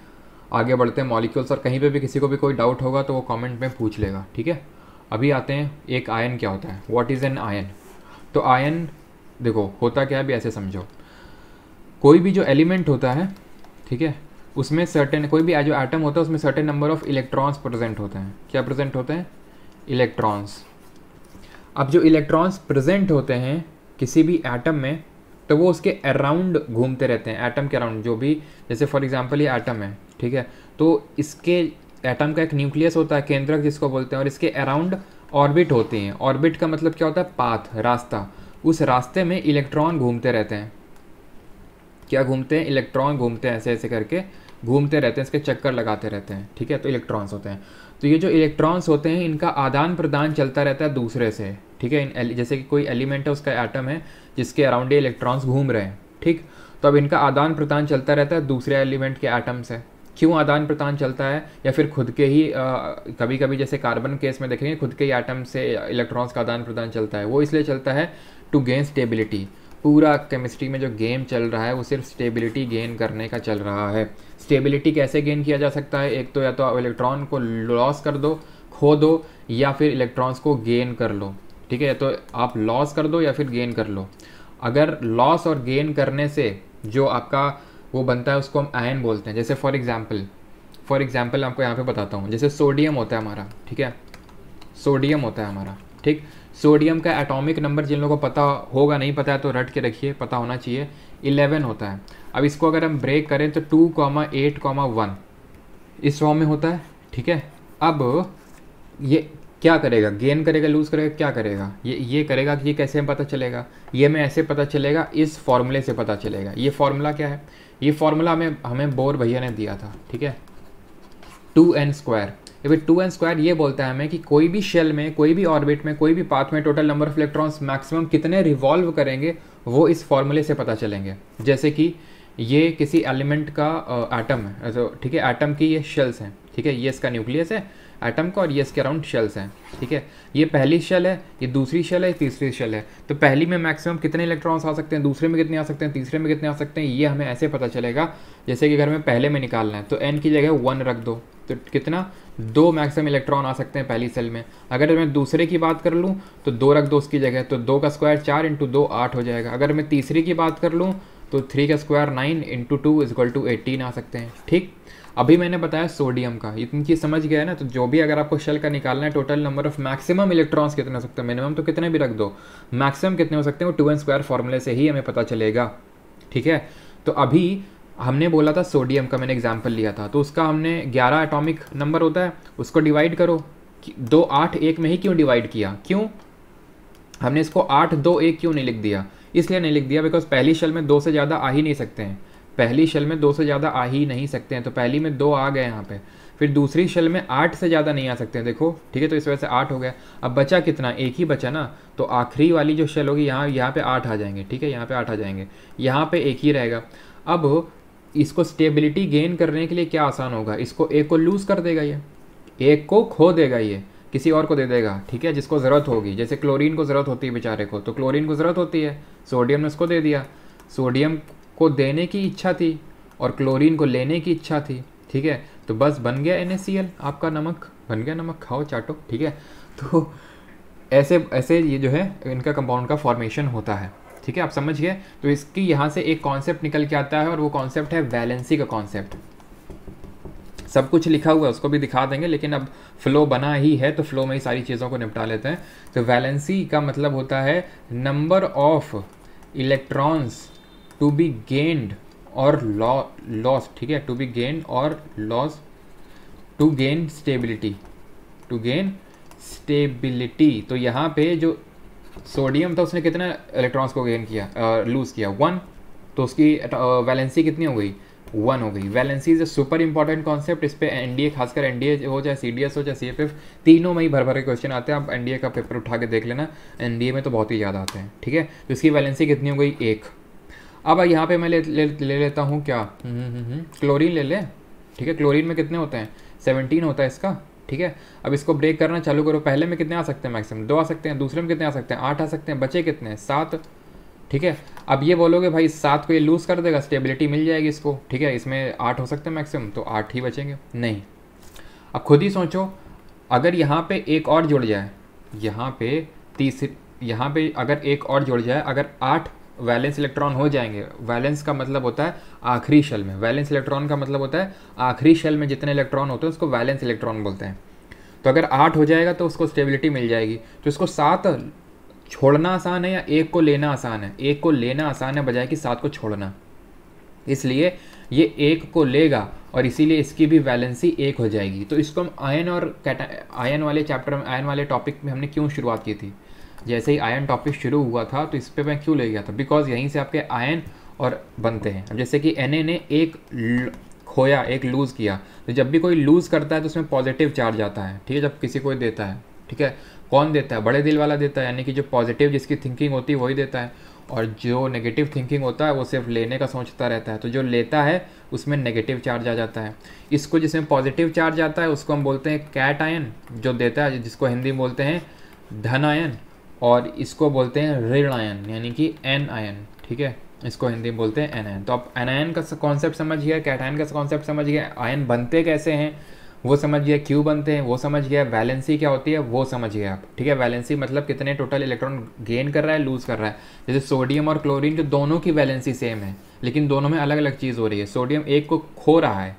आगे बढ़ते हैं मॉलिक्यूल्स और कहीं पे भी किसी को भी कोई डाउट होगा तो वो कमेंट में पूछ लेगा ठीक है अभी आते हैं एक आयन क्या होता है व्हाट इज़ एन आयन तो आयन देखो होता क्या है अभी ऐसे समझो कोई भी जो एलिमेंट होता है ठीक है उसमें सर्टेन कोई भी जो एटम होता है उसमें certain number of electrons present होते हैं क्या प्रेजेंट होते हैं इलेक्ट्रॉन्स अब जो इलेक्ट्रॉन्स प्रेजेंट होते हैं किसी भी एटम में तो वो उसके अराउंड घूमते रहते हैं एटम के अराउंड जो भी जैसे फॉर एग्जांपल ये एटम है ठीक है तो इसके एटम का एक न्यूक्लियस होता है केंद्रक जिसको बोलते हैं और इसके अराउंड ऑर्बिट होती हैं ऑर्बिट का मतलब क्या होता है पाथ रास्ता उस रास्ते में इलेक्ट्रॉन घूमते रहते हैं क्या घूमते हैं इलेक्ट्रॉन घूमते हैं ऐसे ऐसे करके घूमते रहते हैं इसके चक्कर लगाते रहते हैं ठीक है तो इलेक्ट्रॉन्स होते हैं तो ये जो इलेक्ट्रॉन्स होते हैं इनका आदान प्रदान चलता रहता है दूसरे से ठीक है जैसे कि कोई एलिमेंट है उसका एटम है जिसके अराउंड ये इलेक्ट्रॉन्स घूम रहे हैं ठीक तो अब इनका आदान प्रदान चलता रहता है दूसरे एलिमेंट के एटम से क्यों आदान प्रदान चलता है या फिर खुद के ही आ, कभी कभी जैसे कार्बन केस में देखेंगे खुद के ही आइटम से इलेक्ट्रॉन्स का आदान प्रदान चलता है वो इसलिए चलता है टू गेन स्टेबिलिटी पूरा केमिस्ट्री में जो गेम चल रहा है वो सिर्फ स्टेबिलिटी गेन करने का चल रहा है स्टेबिलिटी कैसे गेन किया जा सकता है एक तो या तो आप इलेक्ट्रॉन को लॉस कर दो खो दो या फिर इलेक्ट्रॉन्स को गेन कर लो ठीक है या तो आप लॉस कर दो या फिर गेन कर लो अगर लॉस और गेन करने से जो आपका वो बनता है उसको हम आयन बोलते हैं जैसे फॉर एग्ज़ाम्पल फॉर एग्ज़ाम्पल आपको यहाँ पे बताता हूँ जैसे सोडियम होता है हमारा ठीक है सोडियम होता है हमारा ठीक सोडियम का एटॉमिक नंबर जिन लोगों को पता होगा नहीं पता है तो रट के रखिए पता होना चाहिए इलेवन होता है अब इसको अगर हम ब्रेक करें तो two comma eight comma one इस फॉर्म में होता है ठीक है अब ये क्या करेगा गेन करेगा लूज़ करेगा क्या करेगा ये ये करेगा कि ये कैसे हमें पता चलेगा ये हमें ऐसे पता चलेगा इस फॉर्मूले से पता चलेगा ये फॉर्मूला क्या है ये फॉर्मूला हमें हमें बोर भैया ने दिया था ठीक है टू एन स्क्वायर ये टू एन स्क्वायर ये बोलता है हमें कि कोई भी शेल में कोई भी ऑर्बिट में कोई भी पाथ में total number of electrons maximum कितने रिवॉल्व करेंगे वो इस फॉर्मूले से पता चलेंगे जैसे कि ये किसी एलिमेंट का एटम है तो ठीक है एटम की ये शेल्स हैं ठीक है ये इसका न्यूक्लियस है एटम का और ये इसके अराउंड शेल्स हैं ठीक है ये पहली शेल है ये दूसरी शेल है तीसरी शेल है तो पहली में मैक्सिमम कितने इलेक्ट्रॉन्स आ सकते हैं दूसरे में कितने आ सकते हैं तीसरे में कितने आ सकते हैं ये हमें ऐसे पता चलेगा जैसे कि अगर हमें पहले में निकालना है तो एन की जगह वन रख दो तो कितना दो मैक्सिमम इलेक्ट्रॉन आ सकते हैं पहली सेल में अगर मैं दूसरे की बात कर लूँ तो दो रख दो उसकी जगह तो दो का स्क्वायर चार इंटू दो आठ हो जाएगा अगर मैं तीसरी की बात कर लूँ तो थ्री का square nine into two equal two eighteen आ सकते हैं ठीक अभी मैंने बताया सोडियम का इनकी समझ गया है ना तो जो भी अगर आपको शेल का निकालना है total number of maximum electrons कितने हो सकते हैं मिनिमम तो कितने भी रख दो मैक्सिमम कितने हो सकते हैं वो टू एन स्क्वायर फॉर्मूले से ही हमें पता चलेगा ठीक है तो अभी हमने बोला था सोडियम का मैंने एग्जाम्पल लिया था तो उसका हमने 11 एटॉमिक नंबर होता है उसको डिवाइड करो दो आठ एक में ही क्यों डिवाइड किया क्यों हमने इसको आठ दो एक क्यों नहीं लिख दिया इसलिए नहीं लिख दिया बिकॉज पहली शल में दो से ज़्यादा आ ही नहीं सकते हैं पहली शल में दो से ज़्यादा आ ही नहीं सकते हैं तो पहली में दो आ गए यहाँ पे फिर दूसरी शल में आठ से ज़्यादा नहीं आ सकते हैं देखो ठीक है तो इस वजह से आठ हो गया अब बचा कितना एक ही बचा ना तो आखिरी वाली जो शेल होगी यहाँ यहाँ पे आठ आ जाएंगे ठीक है यहाँ पे आठ आ जाएंगे यहाँ पे एक ही रहेगा अब इसको स्टेबिलिटी गेन करने के लिए क्या आसान होगा इसको एक को लूज़ कर देगा ये एक को खो देगा ये किसी और को दे देगा ठीक है जिसको ज़रूरत होगी जैसे क्लोरीन को ज़रूरत होती है बेचारे को तो क्लोरीन को ज़रूरत होती है सोडियम ने उसको दे दिया सोडियम को देने की इच्छा थी और क्लोरीन को लेने की इच्छा थी ठीक है तो बस बन गया एन आपका नमक बन गया नमक खाओ चाटो ठीक है तो ऐसे ऐसे ये जो है इनका कंपाउंड का फॉर्मेशन होता है ठीक है आप समझ गए तो इसकी यहाँ से एक कॉन्सेप्ट निकल के आता है और वो कॉन्सेप्ट है वैलेंसी का कॉन्सेप्ट सब कुछ लिखा हुआ है उसको भी दिखा देंगे लेकिन अब फ्लो बना ही है तो फ्लो में ही सारी चीज़ों को निपटा लेते हैं तो वैलेंसी का मतलब होता है number of electrons to be gained और लॉस ठीक है टू बी गेंड और loss to gain stability to gain stability तो यहाँ पे जो सोडियम था उसने कितने इलेक्ट्रॉन्स को गेन किया लूज़ किया वन तो उसकी वैलेंसी कितनी हो गई वन हो गई valency is a super important concept इस पर ए खासकर ए हो चाहे एस हो चाहे एफ तीनों में ही भर भर के क्वेश्चन आते हैं आप एनडीए का पेपर उठा के देख लेना एनडीए में तो बहुत ही ज़्यादा आते हैं ठीक है तो इसकी वैलेंसी कितनी हो गई एक अब यहाँ पे मैं ले ले, ले लेता हूँ क्या क्लोरीन हम्म, हम्म, हम्म, ले ले ठीक है क्लोरीन में कितने होते हैं सेवनटीन होता है इसका ठीक है अब इसको ब्रेक करना चालू करो पहले में कितने आ सकते हैं मैक्सिमम दो आ सकते हैं दूसरे में कितने आ सकते हैं आठ आ सकते हैं बचे कितने सात ठीक है अब ये बोलोगे भाई सात को ये लूज़ कर देगा स्टेबिलिटी मिल जाएगी इसको ठीक है इसमें आठ हो सकते हैं मैक्सिमम तो आठ ही बचेंगे नहीं अब खुद ही सोचो अगर यहाँ पे एक और जुड़ जाए यहाँ पे तीसरी यहाँ पे अगर एक और जुड़ जाए अगर आठ वैलेंस इलेक्ट्रॉन हो जाएंगे वैलेंस का मतलब होता है आखिरी शेल में वैलेंस इलेक्ट्रॉन का मतलब होता है आखिरी शेल में जितने इलेक्ट्रॉन होते हैं उसको वैलेंस इलेक्ट्रॉन बोलते हैं तो अगर आठ हो जाएगा तो उसको स्टेबिलिटी मिल जाएगी तो इसको सात छोड़ना आसान है या एक को लेना आसान है एक को लेना आसान है बजाय कि सात को छोड़ना इसलिए ये एक को लेगा और इसीलिए इसकी भी वैलेंसी एक हो जाएगी तो इसको हम आयन और आयन वाले चैप्टर में आयन वाले टॉपिक में हमने क्यों शुरुआत की थी जैसे ही आयन टॉपिक शुरू हुआ था तो इस पर मैं क्यों ले गया था बिकॉज यहीं से आपके आयन और बनते हैं जैसे कि एन ने एक खोया एक लूज़ किया तो जब भी कोई लूज़ करता है तो उसमें पॉजिटिव चार्ज आता है ठीक है जब किसी को देता है ठीक है कौन देता है बड़े दिल वाला देता है यानी कि जो पॉजिटिव जिसकी थिंकिंग होती है वही देता है और जो नेगेटिव थिंकिंग होता है वो सिर्फ लेने का सोचता रहता है तो जो लेता है उसमें नेगेटिव चार्ज आ जाता है इसको जिसमें पॉजिटिव चार्ज आता है उसको हम बोलते हैं कैट आयन जो देता है जिसको हिंदी में बोलते हैं धन आयन और इसको बोलते हैं ऋण आयन यानी कि एन आयन ठीक है इसको हिंदी में बोलते हैं आयन तो आप आयन का कॉन्सेप्ट समझ गया कैटायन का कॉन्सेप्ट समझ गया आयन बनते कैसे हैं वो समझ गया क्यों बनते हैं वो समझ गया वैलेंसी क्या होती है वो समझिए आप ठीक है वैलेंसी मतलब कितने टोटल इलेक्ट्रॉन गेन कर रहा है लूज कर रहा है जैसे सोडियम और क्लोरीन जो दोनों की वैलेंसी सेम है लेकिन दोनों में अलग अलग चीज़ हो रही है सोडियम एक को खो रहा है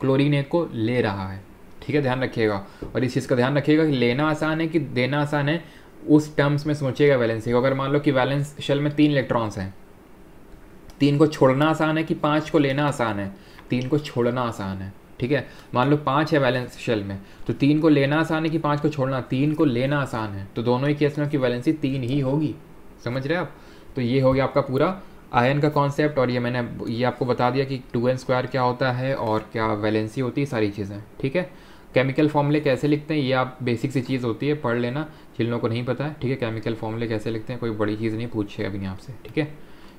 क्लोरीन एक को ले रहा है ठीक है ध्यान रखिएगा और इस चीज़ का ध्यान रखिएगा कि लेना आसान है कि देना आसान है उस टर्म्स में सोचिएगा वैलेंसी को अगर मान लो कि वैलेंस शेल में तीन इलेक्ट्रॉन्स हैं तीन को छोड़ना आसान है कि पाँच को लेना आसान है तीन को छोड़ना आसान है ठीक है मान लो पाँच है वैलेंस शेल में तो तीन को लेना आसान है कि पाँच को छोड़ना तीन को लेना आसान है तो दोनों ही केस में आपकी वैलेंसी तीन ही होगी समझ रहे आप तो ये हो गया आपका पूरा आयन का कॉन्सेप्ट और ये मैंने ये आपको बता दिया कि टू एन स्क्वायर क्या होता है और क्या वैलेंसी होती है सारी चीज़ें ठीक है केमिकल फॉर्मूले कैसे लिखते हैं ये आप बेसिक सी चीज़ होती है पढ़ लेना जिन लोगों को नहीं पता है ठीक है केमिकल फॉर्मूले कैसे लिखते हैं कोई बड़ी चीज़ नहीं पूछे अभी आपसे ठीक है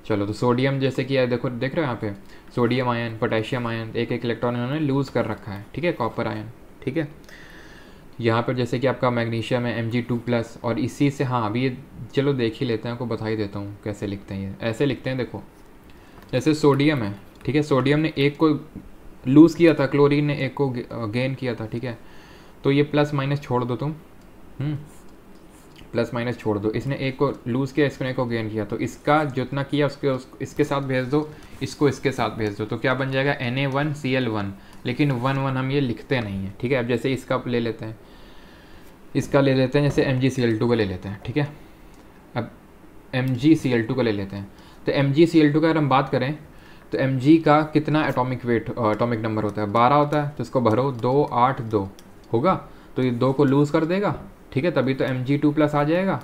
चलो तो सोडियम जैसे कि यार देखो देख रहे हो यहाँ पे सोडियम आयन पोटेशियम आयन एक एक इलेक्ट्रॉन इन्होंने लूज़ कर रखा है ठीक है कॉपर आयन ठीक है यहाँ पर जैसे कि आपका मैग्नीशियम है एम जी टू प्लस और इसी से हाँ अभी ये चलो देख ही लेते हैं आपको बता ही देता हूँ कैसे लिखते हैं ये ऐसे लिखते हैं देखो जैसे सोडियम है ठीक है सोडियम ने एक को लूज़ किया था क्लोरीन ने एक को गेन किया था ठीक है तो ये प्लस माइनस छोड़ दो तुम हम्म, प्लस माइनस छोड़ दो इसने एक को लूज़ किया इसने एक को गेन किया तो इसका जितना किया उसके उसको इसके साथ भेज दो इसको इसके साथ भेज दो तो क्या बन जाएगा N A one C L one लेकिन वन वन हम ये लिखते नहीं हैं ठीक है अब जैसे इसका ले लेते हैं इसका ले लेते हैं जैसे M G C L two का ले लेते हैं ठीक है अब M G C L two का ले लेते हैं तो M G C L two का अगर हम बात करें तो एम जी का कितना एटॉमिक वेट एटॉमिक नंबर होता है बारह होता है तो इसको भरो दो आठ दो होगा तो ये दो को लूज़ कर देगा ठीक है तभी तो एम जी टू प्लस आ जाएगा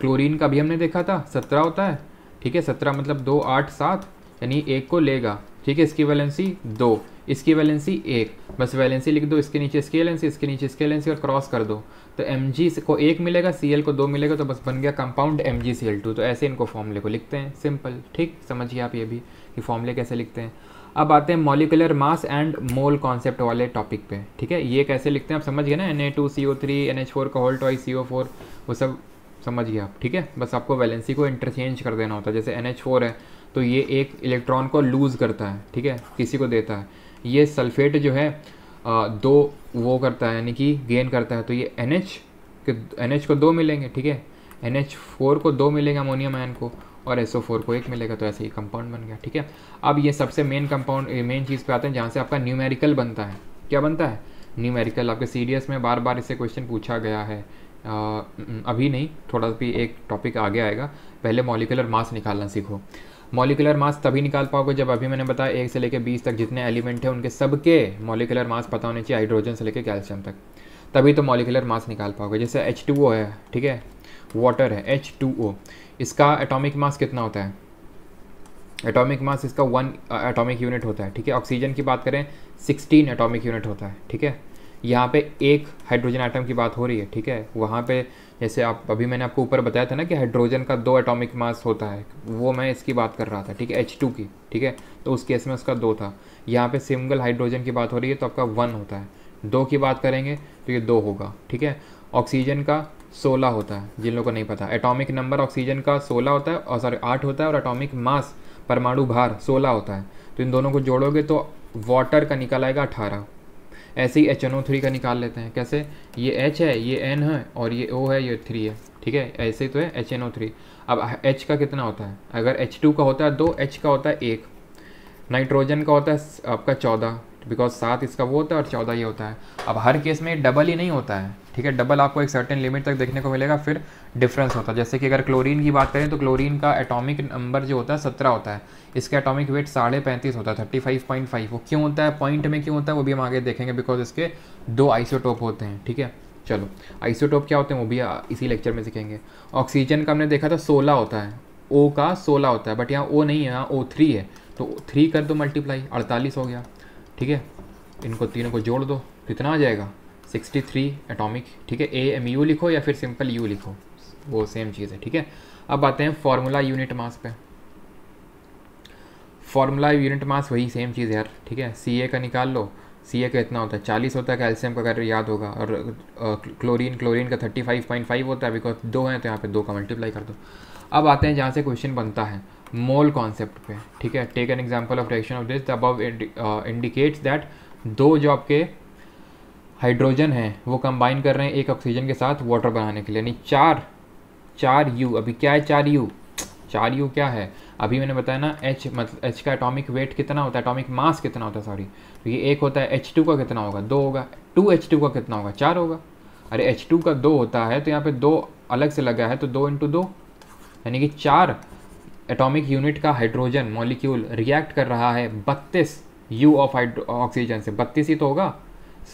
क्लोरीन का भी हमने देखा था सत्रह होता है ठीक है सत्रह मतलब दो आठ सात यानी एक को लेगा ठीक है इसकी वैलेंसी दो इसकी वैलेंसी एक बस वैलेंसी लिख दो इसके नीचे इसकी वैलेंसी इसके नीचे इसकी वैलेंसी और क्रॉस कर दो तो एम को एक मिलेगा सी को दो मिलेगा तो बस बन गया कंपाउंड एम जी तो ऐसे इनको फॉर्मूले को लिखते हैं सिंपल ठीक समझिए आप ये भी कि फॉर्मूले कैसे लिखते हैं अब आते हैं molecular mass and mole concept वाले टॉपिक पे ठीक है ये कैसे लिखते हैं आप समझ गए ना N A two C O three N H four का होल्ट वाई सी ओ फोर वो सब समझ गए आप ठीक है बस आपको वैलेंसी को इंटरचेंज कर देना होता है जैसे एन एच फोर है तो ये एक इलेक्ट्रॉन को लूज़ करता है ठीक है किसी को देता है ये सल्फेट जो है दो वो करता है यानी कि गेन करता है तो ये एन एच एन एच को दो मिलेंगे ठीक है एन एच फोर को दो मिलेंगे अमोनियम आयन को और एस को एक मिलेगा तो ऐसे ही कंपाउंड बन गया ठीक है अब ये सबसे मेन कंपाउंड मेन चीज़ पे आते हैं जहाँ से आपका न्यूमेरिकल बनता है क्या बनता है न्यूमेरिकल आपके सी में बार बार इससे क्वेश्चन पूछा गया है आ, अभी नहीं थोड़ा भी एक टॉपिक आगे आएगा पहले मॉलिकुलर मास निकालना सीखो मॉलिकुलर मास तभी निकाल पाओगे जब अभी मैंने बताया एक से लेकर बीस तक जितने एलिमेंट हैं उनके सबके मॉलिकुलर मास पता होने चाहिए हाइड्रोजन से लेकर कैल्शियम तक तभी तो मॉलिकुलर मास निकाल पाओगे जैसे एच है ठीक है वाटर है एच इसका एटॉमिक मास कितना होता है एटॉमिक मास इसका वन एटॉमिक यूनिट होता है ठीक है ऑक्सीजन की बात करें सिक्सटीन एटॉमिक यूनिट होता है ठीक है यहाँ पे एक हाइड्रोजन आइटम की बात हो रही है ठीक है वहाँ पे जैसे आप अभी मैंने आपको ऊपर बताया था ना कि हाइड्रोजन का दो एटॉमिक मास होता है वो मैं इसकी बात कर रहा था ठीक है एच टू की ठीक है तो उस केस में उसका दो था यहाँ पे सिंगल हाइड्रोजन की बात हो रही है तो आपका वन होता है दो की बात करेंगे तो ये दो होगा ठीक है ऑक्सीजन का सोलह होता है जिन लोगों को नहीं पता एटॉमिक नंबर ऑक्सीजन का सोलह होता है और सॉरी आठ होता है और एटॉमिक मास परमाणु भार सोलह होता है तो इन दोनों को जोड़ोगे तो वाटर का निकल आएगा अठारह ऐसे ही एच एन ओ थ्री का निकाल लेते हैं कैसे ये एच है ये एन है और ये ओ है ये थ्री है ठीक है ऐसे ही तो है एच एन ओ थ्री अब एच का कितना होता है अगर एच टू का होता है दो एच का होता है एक नाइट्रोजन का होता है आपका चौदह बिकॉज सात इसका वो होता है और चौदह ये होता है अब हर केस में डबल ही नहीं होता है ठीक है डबल आपको एक सर्टेन लिमिट तक देखने को मिलेगा फिर डिफरेंस होता है जैसे कि अगर क्लोरीन की बात करें तो क्लोरीन का एटॉमिक नंबर जो होता है सत्रह होता है इसका एटॉमिक वेट साढ़े पैंतीस होता है थर्टी फाइव पॉइंट फाइव वो क्यों होता है पॉइंट में क्यों होता है वो भी हम आगे देखेंगे बिकॉज इसके दो आइसोटोप होते हैं ठीक है चलो आइसोटोप क्या होते हैं वो भी इसी लेक्चर में सीखेंगे ऑक्सीजन का हमने देखा था सोलह होता है ओ का सोलह होता है बट यहाँ ओ नहीं है यहाँ ओ थ्री है तो थ्री कर दो मल्टीप्लाई अड़तालीस हो गया ठीक है इनको तीनों को जोड़ दो कितना आ जाएगा 63 एटॉमिक ठीक है ए एम यू लिखो या फिर सिंपल यू लिखो वो सेम चीज़ है ठीक है अब आते हैं फार्मूला यूनिट मास पे फार्मूला यूनिट मास वही सेम चीज़ है यार ठीक है सी ए का निकाल लो सी ए का इतना होता है चालीस होता है कैल्शियम का अगर याद होगा और क्लोरीन क्लोरीन का थर्टी फाइव पॉइंट फाइव होता है बिकॉज दो हैं तो यहाँ पे दो का मल्टीप्लाई कर दो अब आते हैं जहाँ से क्वेश्चन बनता है मोल कॉन्सेप्ट पे ठीक है take an example of reaction of this above indicates that दो जो आपके हाइड्रोजन हैं वो कंबाइन कर रहे हैं एक ऑक्सीजन के साथ वाटर बनाने के लिए यानी चार चार यू अभी क्या है चार यू चार यू क्या है अभी मैंने बताया ना एच मतलब एच का एटॉमिक वेट कितना होता है एटॉमिक मास कितना होता है सॉरी तो ये एक होता है एच टू का कितना होगा दो होगा टू एच टू का कितना होगा चार होगा अरे एच टू का दो होता है तो यहाँ पे दो अलग से लगा है तो दो इंटू दो यानी कि चार एटॉमिक यूनिट का हाइड्रोजन मॉलिक्यूल रिएक्ट कर रहा है बत्तीस यू ऑफ ऑक्सीजन से बत्तीस ही तो होगा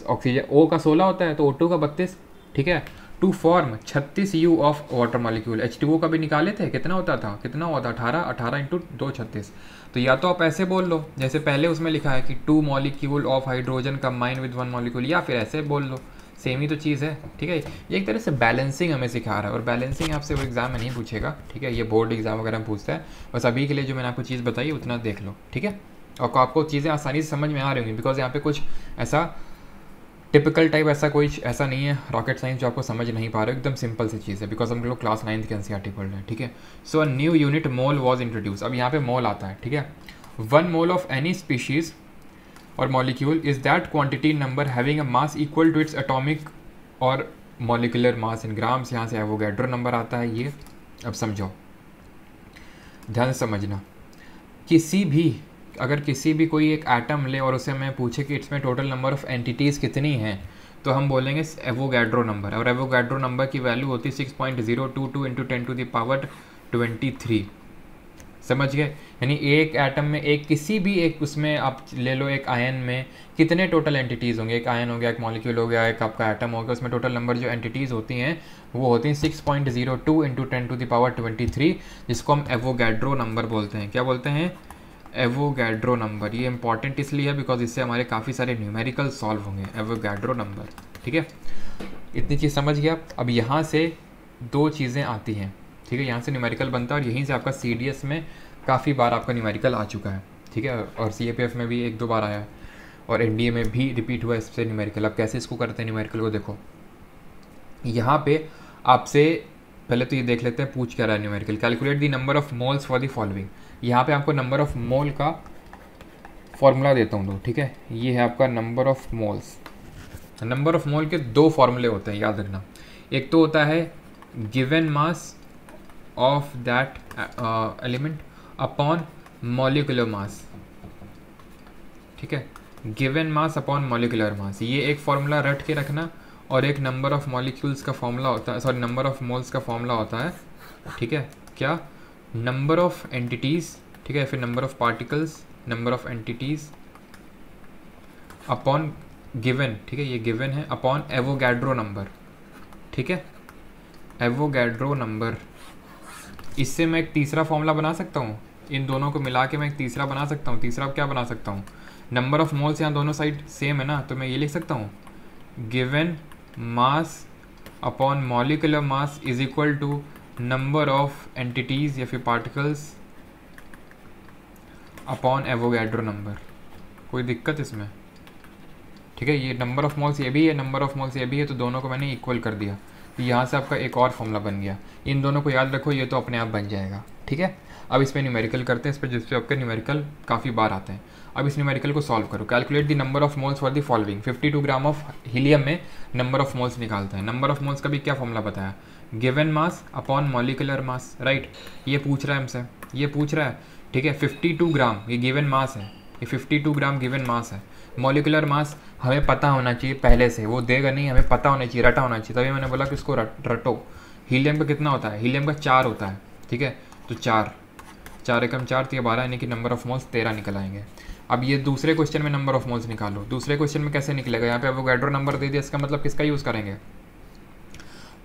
ऑक्सीजन ओ का सोलह होता है तो ओ टू का बत्तीस ठीक है टू फॉर्म छत्तीस U of water molecule H two O का भी निकाले थे कितना होता था कितना होता अठारह अठारह इंटू दो छत्तीस तो या तो आप ऐसे बोल लो जैसे पहले उसमें लिखा है कि two molecule of hydrogen combine with one molecule या फिर ऐसे बोल लो सेम ही तो चीज़ है ठीक है ये एक तरह से बैलेंसिंग हमें सिखा रहा है और बैलेंसिंग आपसे वो एग्ज़ाम में नहीं पूछेगा ठीक है ये बोर्ड एग्ज़ाम वगैरह हम पूछता है बस अभी के लिए जो मैंने आपको चीज़ बताई उतना देख लो ठीक है और आपको चीज़ें आसानी से समझ में आ रही होंगी बिकॉज यहाँ पे कुछ ऐसा टिपिकल टाइप ऐसा कोई ऐसा नहीं है रॉकेट साइंस जो आपको समझ नहीं पा रहे हो एकदम सिंपल सी चीज़ है बिकॉज हम लोग क्लास नाइन्थ के एन सी आर टी पढ़ रहे हैं ठीक है so a new unit mole was introduce अब यहाँ पे मोल आता है ठीक है one mole of any species और molecule is that quantity number having a mass equal to its atomic और मॉलिकुलर मास इन ग्राम्स यहाँ से एवोगेड्रो नंबर आता है ये अब समझो ध्यान समझना किसी भी अगर किसी भी कोई एक एटम ले और उसे मैं पूछे कि इसमें टोटल नंबर ऑफ़ एंटिटीज़ कितनी हैं तो हम बोलेंगे एवोगैड्रो नंबर और एवोगैड्रो नंबर की वैल्यू होती है six point zero two two into ten to the power twenty three समझ गए यानी एक एटम में एक किसी भी एक उसमें आप ले लो एक आयन में कितने टोटल एंटिटीज़ होंगे एक आयन हो गया एक मॉलिक्यूल हो गया एक आपका एटम हो गया उसमें टोटल नंबर जो एंटिटीज़ होती हैं वो होती हैं six point zero two into ten to the power twenty three जिसको हम एवोगैड्रो नंबर बोलते हैं क्या बोलते हैं एवोगैड्रो नंबर ये इंपॉर्टेंट इसलिए है बिकॉज इससे हमारे काफ़ी सारे न्यूमेरिकल सॉल्व होंगे एवोगैड्रो नंबर ठीक है इतनी चीज़ समझ गया अब यहाँ से दो चीज़ें आती हैं ठीक है यहाँ से न्यूमेरिकल बनता है और यहीं से आपका सी में काफ़ी बार आपका न्यूमेरिकल आ चुका है ठीक है और सी में भी एक दो बार आया है और एन में भी रिपीट हुआ इससे न्यूमेरिकल अब कैसे इसको करते हैं न्यूमेरिकल को देखो यहाँ पे आपसे पहले तो ये देख लेते हैं पूछ क्या रहा है numerical calculate the number of moles for the following यहाँ पे आपको नंबर ऑफ मोल का फॉर्मूला देता हूँ दो ठीक है ये है आपका number of moles number of mole के दो फॉर्मूले होते हैं याद रखना एक तो होता है given mass of that element upon molecular mass ठीक है given mass upon molecular mass ये एक फॉर्मूला रट के रखना और एक नंबर ऑफ मॉलिक्यूल्स का फॉर्मूला होता है सॉरी नंबर ऑफ मोल्स का फॉर्मूला होता है ठीक है क्या नंबर ऑफ एंटिटीज़ ठीक है फिर number of particles number of entities upon given ठीक है ये गिवन है अपॉन एवोगैड्रो नंबर ठीक है एवोगैड्रो नंबर इससे मैं एक तीसरा फॉर्मूला बना सकता हूँ इन दोनों को मिला के मैं एक तीसरा बना सकता हूँ तीसरा क्या बना सकता हूँ नंबर ऑफ मोल्स यहाँ दोनों साइड सेम है ना तो मैं ये लिख सकता हूँ given mass upon molecular mass is equal to number of entities या फिर पार्टिकल्स अपॉन एवोगैड्रो नंबर कोई दिक्कत इसमें ठीक है ये नंबर ऑफ मॉल्स ये भी है नंबर ऑफ मॉल्स ये भी है तो दोनों को मैंने इक्वल कर दिया यहाँ से आपका एक और फॉर्मूला बन गया इन दोनों को याद रखो ये तो अपने आप बन जाएगा ठीक है अब इस पर न्यूमेरिकल करते हैं इस पर जिस पर आपके न्यूमेरिकल काफ़ी बार आते हैं अब इस न्यूमेरिकल को सॉल्व करो calculate the number of moles for the following 52 gram of helium में नंबर ऑफ मोल्स निकालते हैं नंबर ऑफ मोल्स का भी क्या फॉर्मूला बताया given mass upon molecular mass right ये पूछ रहा है हमसे ये पूछ रहा है ठीक है फिफ्टी ग्राम ये गिवन मास है ये फिफ्टी ग्राम गिवन मास है मॉलिकुलर मास हमें पता होना चाहिए पहले से वो देगा नहीं हमें पता होना चाहिए रटा होना चाहिए तभी मैंने बोला कि इसको रट, रटो हीलियम का कितना होता है हीलियम का चार होता है ठीक है तो चार चार एकम चार तो बारह यानी कि नंबर ऑफ मोल्स तेरह निकल आएंगे अब ये दूसरे क्वेश्चन में नंबर ऑफ मोल्स निकालो दूसरे क्वेश्चन में कैसे निकलेगा यहाँ पे अब गैड्रो नंबर दे दिया इसका मतलब किसका यूज़ करेंगे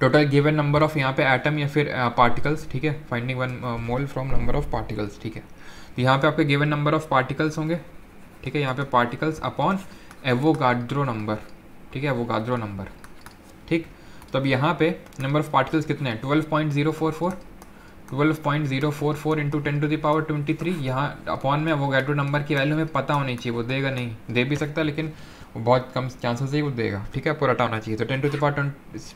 टोटल गिवन नंबर ऑफ यहाँ पे एटम या फिर पार्टिकल्स ठीक है finding one mole from number of particles ठीक है तो यहाँ पे आपके गिवन नंबर ऑफ पार्टिकल्स होंगे ठीक है यहाँ पे पार्टिकल्स अपॉन एवोगाड्रो नंबर ठीक है एवोगाड्रो नंबर ठीक तो अब यहाँ पे नंबर ऑफ पार्टिकल्स कितने हैं twelve point zero four four twelve point zero four four into ten to the power twenty three यहाँ अपॉन में एवोगाड्रो नंबर की वैल्यू हमें पता होनी चाहिए वो देगा नहीं दे भी सकता लेकिन वो बहुत कम चांसेस है वो देगा ठीक है पूरा हटाना चाहिए तो ten to the power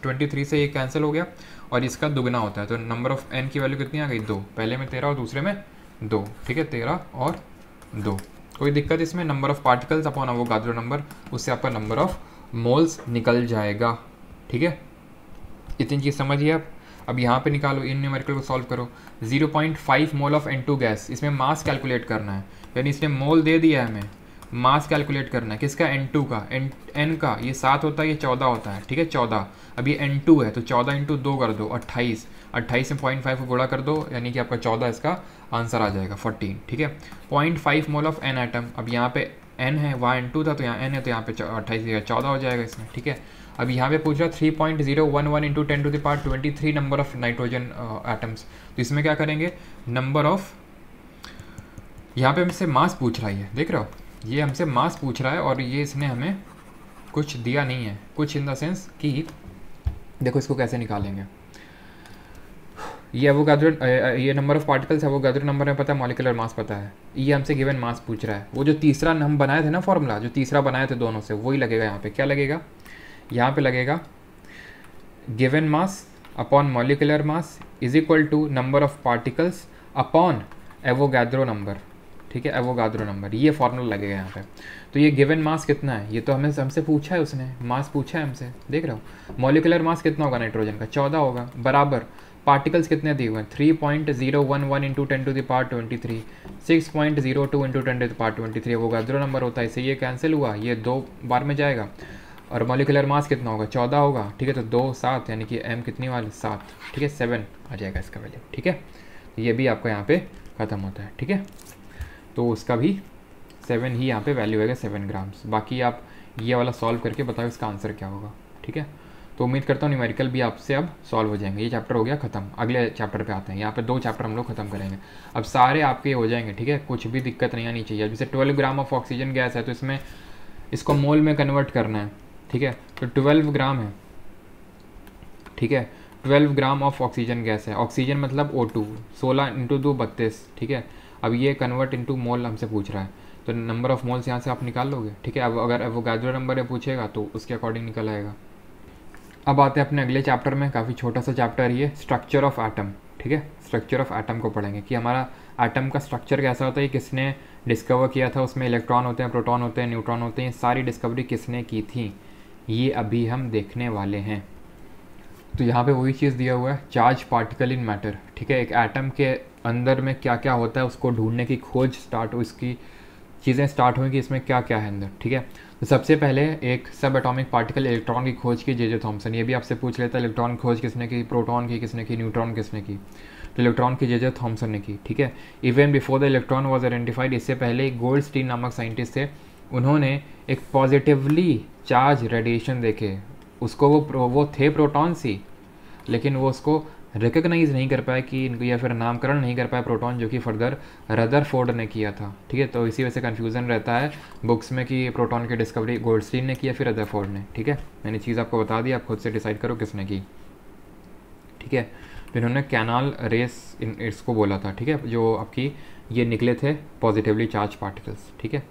twenty three से ये कैंसिल हो गया और इसका दुगना होता है तो नंबर ऑफ एन की वैल्यू कितनी आ गई दो पहले में तेरह और दूसरे में दो ठीक है तेरह और दो कोई दिक्कत इसमें नंबर ऑफ पार्टिकल्स अपॉन वो अवोगाद्रो नंबर उससे आपका नंबर ऑफ मोल्स निकल जाएगा ठीक है इतनी चीज़ समझिए आप अब यहाँ पे निकालो इन न्यूमेरिकल को सॉल्व करो 0.5 मोल ऑफ एन गैस इसमें मास कैलकुलेट करना है यानी इसने मोल दे दिया है हमें मास कैलकुलेट करना है किसका एन टू का एन एन का ये सात होता है ये चौदह होता है ठीक है चौदह अब ये एन टू है तो चौदह इंटू दो कर दो अट्ठाईस अट्ठाईस में पॉइंट फाइव को गुड़ा कर दो यानी कि आपका चौदह इसका आंसर आ जाएगा फोर्टीन ठीक है point five mole of N atom अब यहाँ पे एन है वाई एन टू था तो यहाँ एन है तो यहाँ पे अट्ठाईस चौदह हो जाएगा इसमें ठीक है अब यहाँ पे पूछ रहा है three point zero one one into ten to the power twenty three number of nitrogen atoms तो इसमें क्या करेंगे नंबर ऑफ यहाँ पे हमसे मास पूछ रहा है देख रहे हो ये हमसे मास पूछ रहा है और ये इसने हमें कुछ दिया नहीं है कुछ इन द सेंस कि देखो इसको कैसे निकालेंगे ये वो गैदर ये नंबर ऑफ पार्टिकल्स है वो गैदर नंबर में पता है मॉलिकुलर मास पता है ये हमसे गिवन मास पूछ रहा है वो जो तीसरा हम बनाए थे ना फॉर्मूला जो तीसरा बनाए थे दोनों से वही लगेगा यहाँ पे क्या लगेगा यहाँ पे लगेगा given mass upon molecular mass is equal to number of particles upon Avogadro number ठीक है एवोगाद्रो नंबर ये फॉर्मूला लगेगा यहाँ पे तो ये गिवन मास कितना है ये तो हमें हमसे पूछा है उसने मास पूछा है हमसे देख रहे हो मॉलिकुलर मास कितना होगा नाइट्रोजन का चौदह होगा बराबर पार्टिकल्स कितने दिए हुए हैं three point zero one one into ten to the power twenty three six point zero two into ten to दार्ट ट्वेंटी थ्री होगा जीरो नंबर होता है इसे ये कैंसिल हुआ ये दो बार में जाएगा और मोलिकुलर मास कितना होगा चौदह होगा ठीक है तो दो सात यानी कि एम कितनी वाली सात ठीक है सेवन आ जाएगा इसका वैल्यू ठीक है तो ये भी आपका यहाँ पे ख़त्म होता है ठीक है तो उसका भी सेवन ही यहाँ पे वैल्यू आएगा सेवन ग्राम्स बाकी आप ये वाला सॉल्व करके बताओ इसका आंसर क्या होगा ठीक है तो उम्मीद करता हूँ न्यूमेरिकल भी आपसे अब सॉल्व हो जाएंगे ये चैप्टर हो गया खत्म अगले चैप्टर पे आते हैं यहाँ पे दो चैप्टर हम लोग खत्म करेंगे अब सारे आपके हो जाएंगे ठीक है कुछ भी दिक्कत नहीं आनी चाहिए जैसे twelve gram of oxygen gas है तो इसमें इसको मोल में कन्वर्ट करना है ठीक है तो ट्वेल्व ग्राम है ठीक है twelve gram of oxygen gas है ऑक्सीजन मतलब ओ टू सोलह इंटू दो बत्तीस ठीक है अब ये कन्वर्ट इंटू मोल हमसे पूछ रहा है तो नंबर ऑफ मोल्स यहाँ से आप निकाल लोगे ठीक है अब अगर वो गैदर नंबर पूछेगा तो उसके अकॉर्डिंग निकल आएगा अब आते हैं अपने अगले चैप्टर में काफ़ी छोटा सा चैप्टर ये स्ट्रक्चर ऑफ एटम ठीक है स्ट्रक्चर ऑफ एटम को पढ़ेंगे कि हमारा एटम का स्ट्रक्चर कैसा होता है किसने डिस्कवर किया था उसमें इलेक्ट्रॉन होते हैं प्रोटॉन होते हैं न्यूट्रॉन होते हैं सारी डिस्कवरी किसने की थी ये अभी हम देखने वाले हैं तो यहाँ पे वही चीज़ दिया हुआ है चार्ज पार्टिकल इन मैटर ठीक है एक एटम के अंदर में क्या क्या होता है उसको ढूंढने की खोज स्टार्ट उसकी चीज़ें स्टार्ट हुई कि इसमें क्या क्या है अंदर ठीक है सबसे पहले एक सब एटॉमिक पार्टिकल इलेक्ट्रॉन की खोज की जे जे थॉमसन ये भी आपसे पूछ लेता है इलेक्ट्रॉन खोज किसने की प्रोटॉन की किसने की न्यूट्रॉन किसने की तो इलेक्ट्रॉन की जे जे थॉमसन ने की ठीक है even before the electron was identified इससे पहले गोल्ड स्टीन नामक साइंटिस्ट थे उन्होंने एक पॉजिटिवली चार्ज रेडिएशन देखे उसको वो वो थे प्रोटॉन सी लेकिन वो उसको रिकग्नाइज़ नहीं कर पाया कि इनको या फिर नामकरण नहीं कर पाया प्रोटॉन जो कि फर्दर रदर फोर्ड ने किया था ठीक है तो इसी वजह से कन्फ्यूज़न रहता है बुक्स में कि प्रोटॉन की डिस्कवरी गोल्डस्टीन ने किया फिर रदर फोर्ड ने ठीक है मैंने चीज़ आपको बता दी आप खुद से डिसाइड करो किसने की ठीक है तो इन्होंने कैनाल रेस इन इसको बोला था ठीक है जो आपकी ये निकले थे पॉजिटिवली चार्ज पार्टिकल्स ठीक है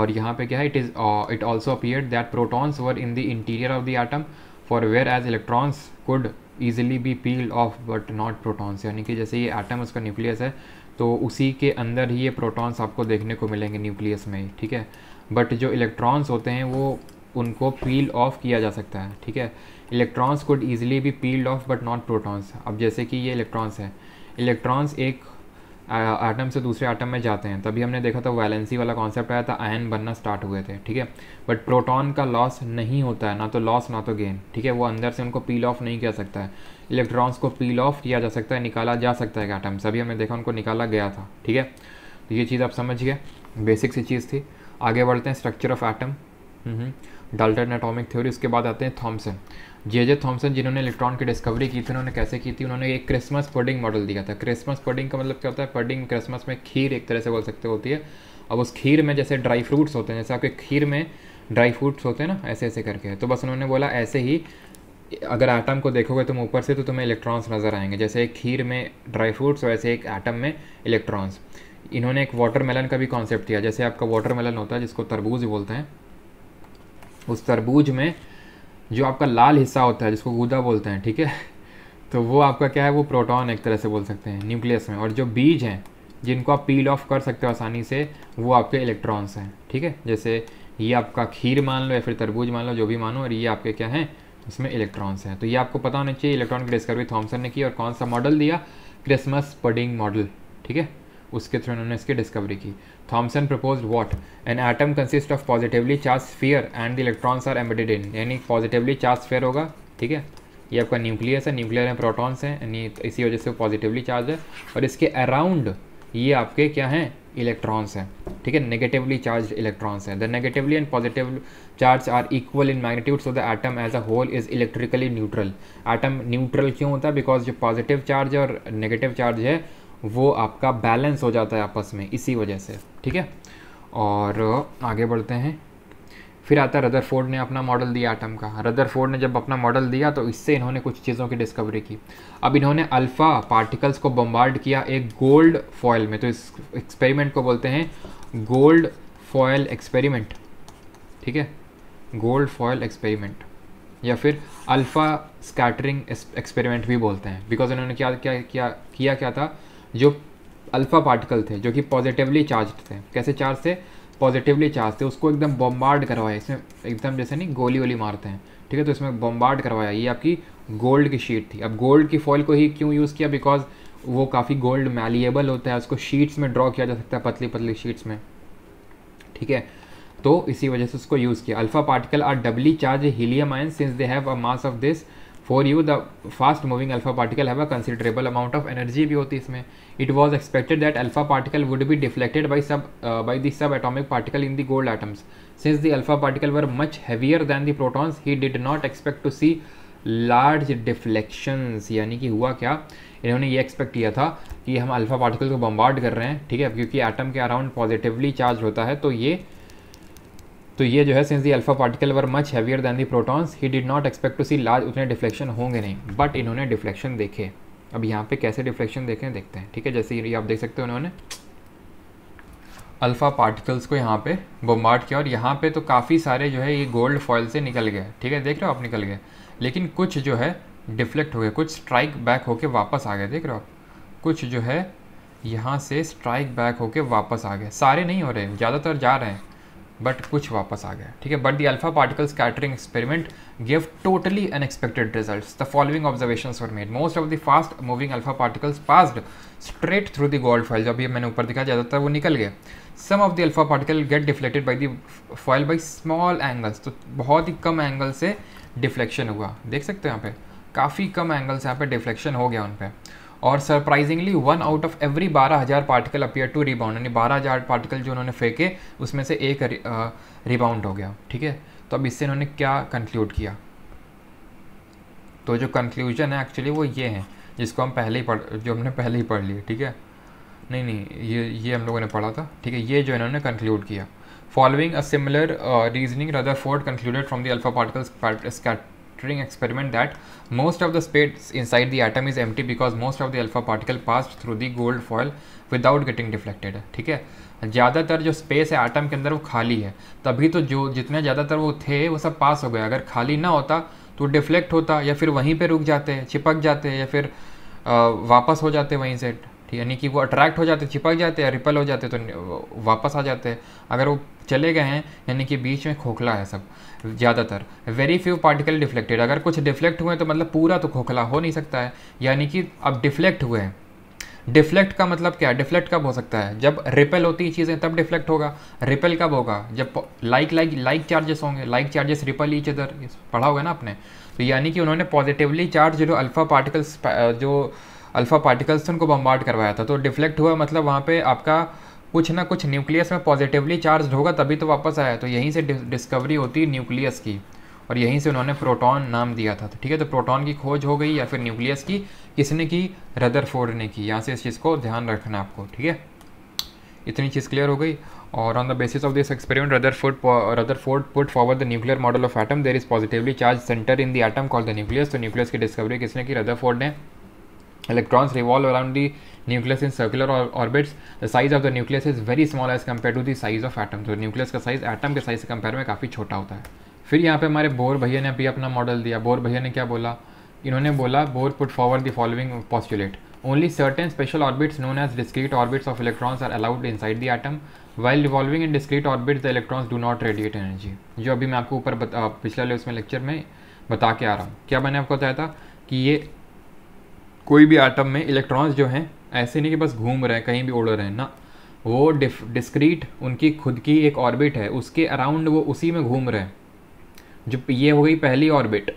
और यहाँ पे क्या है it is it also appear that protons were in the interior of the atom for whereas electrons could easily be peel off but not protons यानी कि जैसे ये एटम उसका न्यूक्लियस है तो उसी के अंदर ही ये प्रोटॉन्स आपको देखने को मिलेंगे न्यूक्लियस में ठीक है बट जो इलेक्ट्रॉन्स होते हैं वो उनको पील ऑफ किया जा सकता है ठीक है electrons could easily be peeled off but not protons अब जैसे कि ये इलेक्ट्रॉन्स हैं इलेक्ट्रॉन्स एक आटम से दूसरे आटम में जाते हैं तभी हमने देखा था वैलेंसी वाला कॉन्सेप्ट आया था आयन बनना स्टार्ट हुए थे ठीक है बट प्रोटॉन का लॉस नहीं होता है ना तो लॉस ना तो गेन ठीक है वो अंदर से उनको पील ऑफ नहीं किया सकता है इलेक्ट्रॉन्स को पील ऑफ किया जा सकता है निकाला जा सकता है आटम सभी हमने देखा उनको निकाला गया था ठीक है तो ये चीज़ आप समझ गए बेसिक सी चीज़ थी आगे बढ़ते हैं structure of atom Dalton atomic theory उसके बाद आते हैं थॉम्सन जे जे थॉमसन जिन्होंने इलेक्ट्रॉन की डिस्कवरी की थी उन्होंने कैसे की थी उन्होंने एक क्रिसमस पडिंग मॉडल दिया था क्रिसमस पडिंग का मतलब क्या होता है पडिंग क्रिसमस में खीर एक तरह से बोल सकते होती है अब उस खीर में जैसे ड्राई फ्रूट्स होते हैं जैसे आपके खीर में ड्राई फ्रूट्स होते हैं ना ऐसे ऐसे करके तो बस उन्होंने बोला ऐसे ही अगर आटम को देखोगे तुम ऊपर से तो तुम्हें इलेक्ट्रॉन्स नज़र आएंगे जैसे एक खीर में ड्राई फ्रूट्स वैसे एक आटम में इलेक्ट्रॉन्स इन्होंने एक वाटरमेलन का भी कॉन्सेप्ट किया जैसे आपका वाटरमेलन होता है जिसको तरबूज बोलते हैं उस तरबूज में जो आपका लाल हिस्सा होता है जिसको गूदा बोलते हैं ठीक है तो वो आपका क्या है वो प्रोटॉन एक तरह से बोल सकते हैं न्यूक्लियस में और जो बीज हैं जिनको आप पील ऑफ कर सकते हो आसानी से वो आपके इलेक्ट्रॉन्स हैं ठीक है जैसे ये आपका खीर मान लो या फिर तरबूज मान लो जो भी मानो और ये आपके क्या हैं उसमें इलेक्ट्रॉन्स हैं तो ये आपको पता होना चाहिए इलेक्ट्रॉन की डिस्कवरी थॉमसन ने की और कौन सा मॉडल दिया क्रिसमस पडिंग मॉडल ठीक है उसके थ्रू उन्होंने इसकी डिस्कवरी की Thomson propose that an atom consist of positively charge sphere and electrons are embedded in यानी पॉजिटिवली चार्ज फेयर होगा ठीक है ये आपका न्यूक्लियस है न्यूक्लियर में प्रोटॉन्स हैं यानी इसी वजह से वो पॉजिटिवली चार्ज है और इसके अराउंड ये आपके क्या हैं इलेक्ट्रॉन्स हैं ठीक है नेगेटिवली चार्ज इलेक्ट्रॉन्स हैं the negatively and positive charge are equal in magnitude so the atom as a whole is electrically neutral atom neutral क्यों होता है बिकॉज जो पॉजिटिव चार्ज और नेगेटिव चार्ज है वो आपका बैलेंस हो जाता है आपस में इसी वजह से ठीक है और आगे बढ़ते हैं फिर आता है रदर फोर्ड ने अपना मॉडल दिया आटम का रदर फोर्ड ने जब अपना मॉडल दिया तो इससे इन्होंने कुछ चीज़ों की डिस्कवरी की अब इन्होंने अल्फ़ा पार्टिकल्स को बम्बार्ड किया एक गोल्ड फॉयल में तो इस एक्सपेरिमेंट को बोलते हैं गोल्ड फॉयल एक्सपेरिमेंट ठीक है गोल्ड फॉयल एक्सपेरिमेंट या फिर अल्फ़ा स्कैटरिंग एक्सपेरिमेंट भी बोलते हैं बिकॉज इन्होंने क्या क्या किया क्या था जो अल्फ़ा पार्टिकल थे जो कि पॉजिटिवली चार्ज थे कैसे चार्ज थे पॉजिटिवली चार्ज थे उसको एकदम बॉम्बार्ड करवाया इसमें एकदम जैसे नहीं गोली वोली मारते हैं ठीक है तो इसमें बॉम्बार्ड करवाया ये आपकी गोल्ड की शीट थी अब गोल्ड की फॉइल को ही क्यों यूज़ किया बिकॉज वो काफ़ी गोल्ड मैलिएबल होता है उसको शीट्स में ड्रॉ किया जा सकता है पतली पतली शीट्स में ठीक है तो इसी वजह से उसको यूज़ किया alpha particle are doubly charge helium ion since they have a mass of this four U the fast moving alpha particle have a considerable amount of energy भी होती है इसमें it was expected that alpha particle would be deflected by sub by the sub atomic particle in the gold atoms since the alpha particle were much heavier than the protons he did not expect to see large deflections यानी कि हुआ क्या इन्होंने ये expect किया था कि हम अल्फा पार्टिकल को बम्बार्ड कर रहे हैं ठीक है क्योंकि एटम के अराउंड पॉजिटिवली चार्ज होता है तो ये तो ये जो है since the alpha particle were much heavier than the protons he did not expect to see large उतने डिफ्लेक्शन होंगे नहीं बट इन्होंने डिफ्लेक्शन देखे अब यहाँ पे कैसे डिफ्लेक्शन देखे देखते हैं ठीक है जैसे ये आप देख सकते हो उन्होंने अल्फ़ा पार्टिकल्स को यहाँ पे बोमार्ड किया और यहाँ पे तो काफ़ी सारे जो है ये गोल्ड फॉयल से निकल गए ठीक है देख रहे हो आप निकल गए लेकिन कुछ जो है डिफ्लेक्ट हो गए कुछ स्ट्राइक बैक होके वापस आ गए देख रहे हो आप कुछ जो है यहाँ से स्ट्राइक बैक होके वापस आ गए सारे नहीं हो रहे ज़्यादातर जा रहे हैं बट कुछ वापस आ गया ठीक है but the alpha particle scattering experiment give totally unexpected result the following observation for made most of the fast moving alpha particles passed straight through the gold foil जब अभी मैंने ऊपर दिखा ज़्यादातर वो निकल गए some of the alpha particle get deflected by the foil by small angles तो बहुत ही कम एंगल से डिफ्लेक्शन हुआ देख सकते हो यहाँ पे काफ़ी कम एंगल से यहाँ पे डिफ्लेक्शन हो गया उन पर और surprisingly one out of every बारह हज़ार पार्टिकल अपियर टू रिबाउंड यानी बारह हज़ार पार्टिकल जो उन्होंने फेंके उसमें से एक रिबाउंड हो गया ठीक है तो अब इससे इन्होंने क्या कंक्लूड किया तो जो कंक्लूजन है एक्चुअली वो ये है जिसको हम पहले ही पढ़ जो हमने पहले ही पढ़ लिया ठीक है नहीं नहीं ये ये हम लोगों ने पढ़ा था ठीक है ये जो इन्होंने कंक्लूड किया following a similar reasoning Rutherford concluded from the alpha particles Turing experiment that most of the space inside the atom is empty because most of the alpha particle passed through the gold foil without getting deflected ठीक है ज़्यादातर जो space है atom के अंदर वो खाली है तभी तो जो जितने ज़्यादातर वो थे वो सब पास हो गए अगर खाली ना होता तो डिफ्लेक्ट होता या फिर वहीं पे रुक जाते चिपक जाते या फिर आ, वापस हो जाते वहीं से यानी कि वो अट्रैक्ट हो जाते चिपक जाते या रिपल हो जाते तो वापस आ जाते हैं अगर वो चले गए हैं यानी कि बीच में खोखला है सब ज़्यादातर वेरी फ्यू पार्टिकल डिफ्लेक्टेड अगर कुछ डिफ्लेक्ट हुए तो मतलब पूरा तो खोखला हो नहीं सकता है यानी कि अब डिफ्लेक्ट हुए हैं डिफ्लेक्ट का मतलब क्या है डिफ्लेक्ट कब हो सकता है जब रिपेल होती है चीज़ें तब डिफ्लेक्ट होगा रिपेल कब होगा जब लाइक लाइक लाइक चार्जेस होंगे like charges repel each other पढ़ा होगा ना आपने तो यानी कि उन्होंने पॉजिटिवली चार्ज जो अल्फ़ा पार्टिकल्स जो अल्फ़ा पार्टिकल्स थे उनको बम्बार्ड करवाया था तो डिफ्लेक्ट हुआ मतलब वहाँ पर आपका कुछ ना कुछ न्यूक्लियस में पॉजिटिवली चार्ज होगा तभी तो वापस आया तो यहीं से डिस्कवरी होती न्यूक्लियस की और यहीं से उन्होंने प्रोटॉन नाम दिया था तो ठीक है तो प्रोटॉन की खोज हो गई या फिर न्यूक्लियस की किसने की रदरफोर्ड ने की यहाँ से इस चीज़ को ध्यान रखना आपको ठीक है इतनी चीज़ क्लियर हो गई और on the basis of this experiment Rutherford Rutherford put forward the nuclear model of atom there is positively charge centre in the atom call the nucleus तो न्यूक्लियस की डिस्कवरी किसने की Ford ने Electrons revolve around the nucleus in circular or orbits. The size of the nucleus is very small as compared to the size of atom. तो nucleus का size atom के size से compare में काफ़ी छोटा होता है फिर यहाँ पे हमारे बोर भैया ने भी अपना मॉडल दिया बोर भैया ने क्या बोला इन्होंने बोला Bohr put forward the following postulate Only certain special orbits known as discrete orbits of electrons are allowed inside the atom. While revolving in discrete orbits, the electrons do not radiate energy. जो अभी मैं आपको ऊपर पिछला उसमें lecture में बता के आ रहा हूँ क्या मैंने आपको बताया था कि ये कोई भी आइटम में इलेक्ट्रॉन्स जो हैं ऐसे नहीं कि बस घूम रहे हैं कहीं भी उड़ रहे हैं ना वो डिस्क्रीट उनकी खुद की एक ऑर्बिट है उसके अराउंड वो उसी में घूम रहे हैं जो ये हो गई पहली ऑर्बिट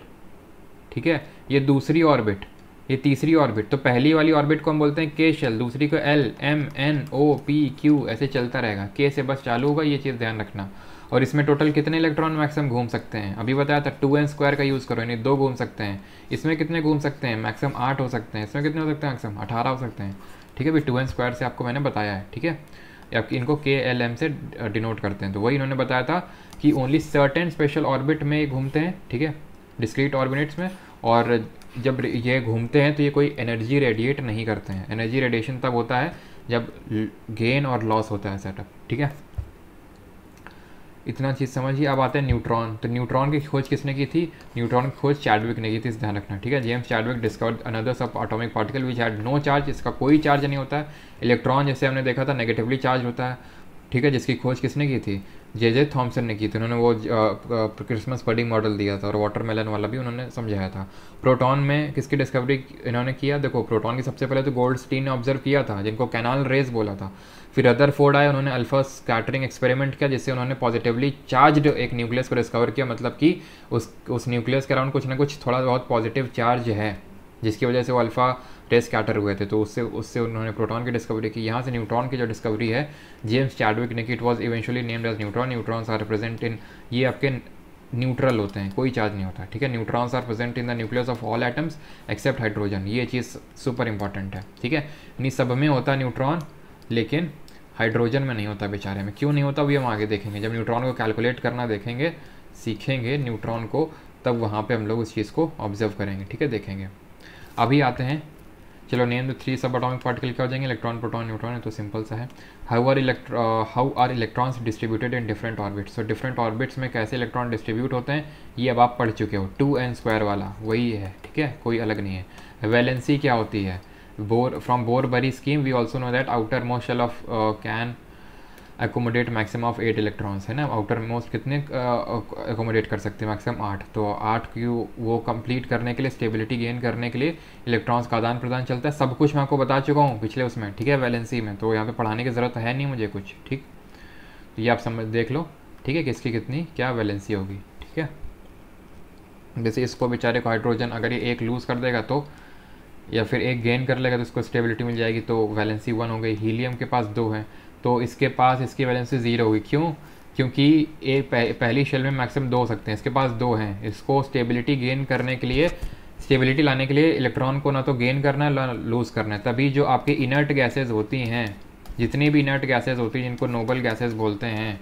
ठीक है ये दूसरी ऑर्बिट ये तीसरी ऑर्बिट तो पहली वाली ऑर्बिट को हम बोलते हैं के शेल दूसरी को L M N O P Q ऐसे चलता रहेगा के से बस चालू होगा ये चीज़ ध्यान रखना और इसमें टोटल कितने इलेक्ट्रॉन मैक्सिमम घूम सकते हैं अभी बताया था टू एन स्क्वायर का यूज़ करो यानी दो घूम सकते हैं इसमें कितने घूम सकते हैं मैक्सिमम आठ हो सकते हैं इसमें कितने हो सकते हैं मैक्सिमम अठारह हो सकते हैं ठीक है अभी टू एन स्क्वायर से आपको मैंने बताया है ठीक है या इनको के एल एम से डिनोट करते हैं तो वही इन्होंने बताया था कि ओनली सर्टेन स्पेशल ऑर्बिट में घूमते हैं ठीक है डिस्क्रीट ऑर्बिट्स में और जब ये घूमते हैं तो ये कोई एनर्जी रेडिएट नहीं करते हैं एनर्जी रेडिएशन तब होता है जब गेन और लॉस होता है सेटअप ठीक है इतना चीज़ समझिए अब आते हैं न्यूट्रॉन तो न्यूट्रॉन की खोज किसने की थी न्यूट्रॉन की खोज चैडविक ने की थी इस ध्यान रखना ठीक है James Chadwick discover another sub atomic particle which had no charge इसका कोई चार्ज नहीं होता है इलेक्ट्रॉन जैसे हमने देखा था नेगेटिवली चार्ज होता है ठीक है जिसकी खोज किसने की थी जे जे थॉम्सन ने की थी उन्होंने वो क्रिसमस पडिंग मॉडल दिया था और वाटरमेलन वाला भी उन्होंने समझाया था प्रोटॉन में किसकी डिस्कवरी इन्होंने किया देखो प्रोटॉन की सबसे पहले तो गोल्ड स्टीन ने ऑब्जर्व किया था जिनको कैनाल रेज बोला था फिर अदर फोर्ड आए उन्होंने अल्फा स्कैटरिंग एक्सपेरिमेंट किया जिससे उन्होंने पॉजिटिवली चार्ज्ड एक न्यूक्लियस को डिस्कवर किया मतलब कि उस उस न्यूक्लियस के अराउंड कुछ ना कुछ थोड़ा बहुत पॉजिटिव चार्ज है जिसकी वजह से वो अल्फ़ा रे स्कैटर हुए थे तो उससे उससे उन्होंने प्रोटॉन की डिस्कवरी की यहाँ से न्यूट्रॉन की जो डिस्कवरी है जेम्स चैडविक ने it was eventually named as neutron neutrons are present in ये आपके न्यूट्रल होते हैं कोई चार्ज नहीं होता ठीक है neutrons are present in the nucleus of all atoms except hydrogen ये चीज़ सुपर इंपॉर्टेंट है ठीक है नहीं सब में होता है न्यूट्रॉन लेकिन हाइड्रोजन में नहीं होता बेचारे में क्यों नहीं होता वो हम आगे देखेंगे जब न्यूट्रॉन को कैलकुलेट करना देखेंगे सीखेंगे न्यूट्रॉन को तब वहाँ पे हम लोग उस चीज़ को ऑब्जर्व करेंगे ठीक है देखेंगे अभी आते हैं चलो name three sub atomic particle क्या हो जाएंगे इलेक्ट्रॉन प्रोटॉन न्यूट्रॉन है तो सिंपल सा है how are electro how are electrons distributed in different orbits तो डिफरेंट ऑर्बिट्स में कैसे इलेक्ट्रॉन डिस्ट्रीब्यूट होते हैं ये अब आप पढ़ चुके हो टू एन स्क्वायर वाला वही है ठीक है कोई अलग नहीं है वैलेंसी क्या होती है Bore, from Bohr-Berry scheme, we also know that outermost shell of uh, can accommodate maximum of eight electrons है ना आउटर मोस्ट कितने एकोमोडेट uh, कर सकते हैं मैक्सिमम आठ तो आठ की वो कंप्लीट करने के लिए स्टेबिलिटी गेन करने के लिए इलेक्ट्रॉन्स का आदान प्रदान चलता है सब कुछ मैं आपको बता चुका हूँ पिछले उसमें ठीक है वैलेंसी में तो यहाँ पर पढ़ाने की ज़रूरत है नहीं मुझे कुछ ठीक तो ये आप समझ देख लो ठीक है किसकी कितनी क्या वैलेंसी होगी ठीक है जैसे इसको बेचारे को हाइड्रोजन अगर ये एक लूज़ कर देगा तो या फिर एक गेन कर लेगा तो उसको स्टेबिलिटी मिल जाएगी तो वैलेंसी वन हो गई हीलियम के पास दो है तो इसके पास इसकी वैलेंसी ज़ीरो होगी क्यों क्योंकि ये पहली शेल में मैक्सिमम दो हो सकते हैं इसके पास दो हैं इसको स्टेबिलिटी गेन करने के लिए स्टेबिलिटी लाने के लिए इलेक्ट्रॉन को ना तो गेन करना है लूज़ करना है तभी जो आपके इनर्ट गैसेज होती हैं जितनी भी इनर्ट गैसेज होती हैं जिनको नोबल गैसेज बोलते हैं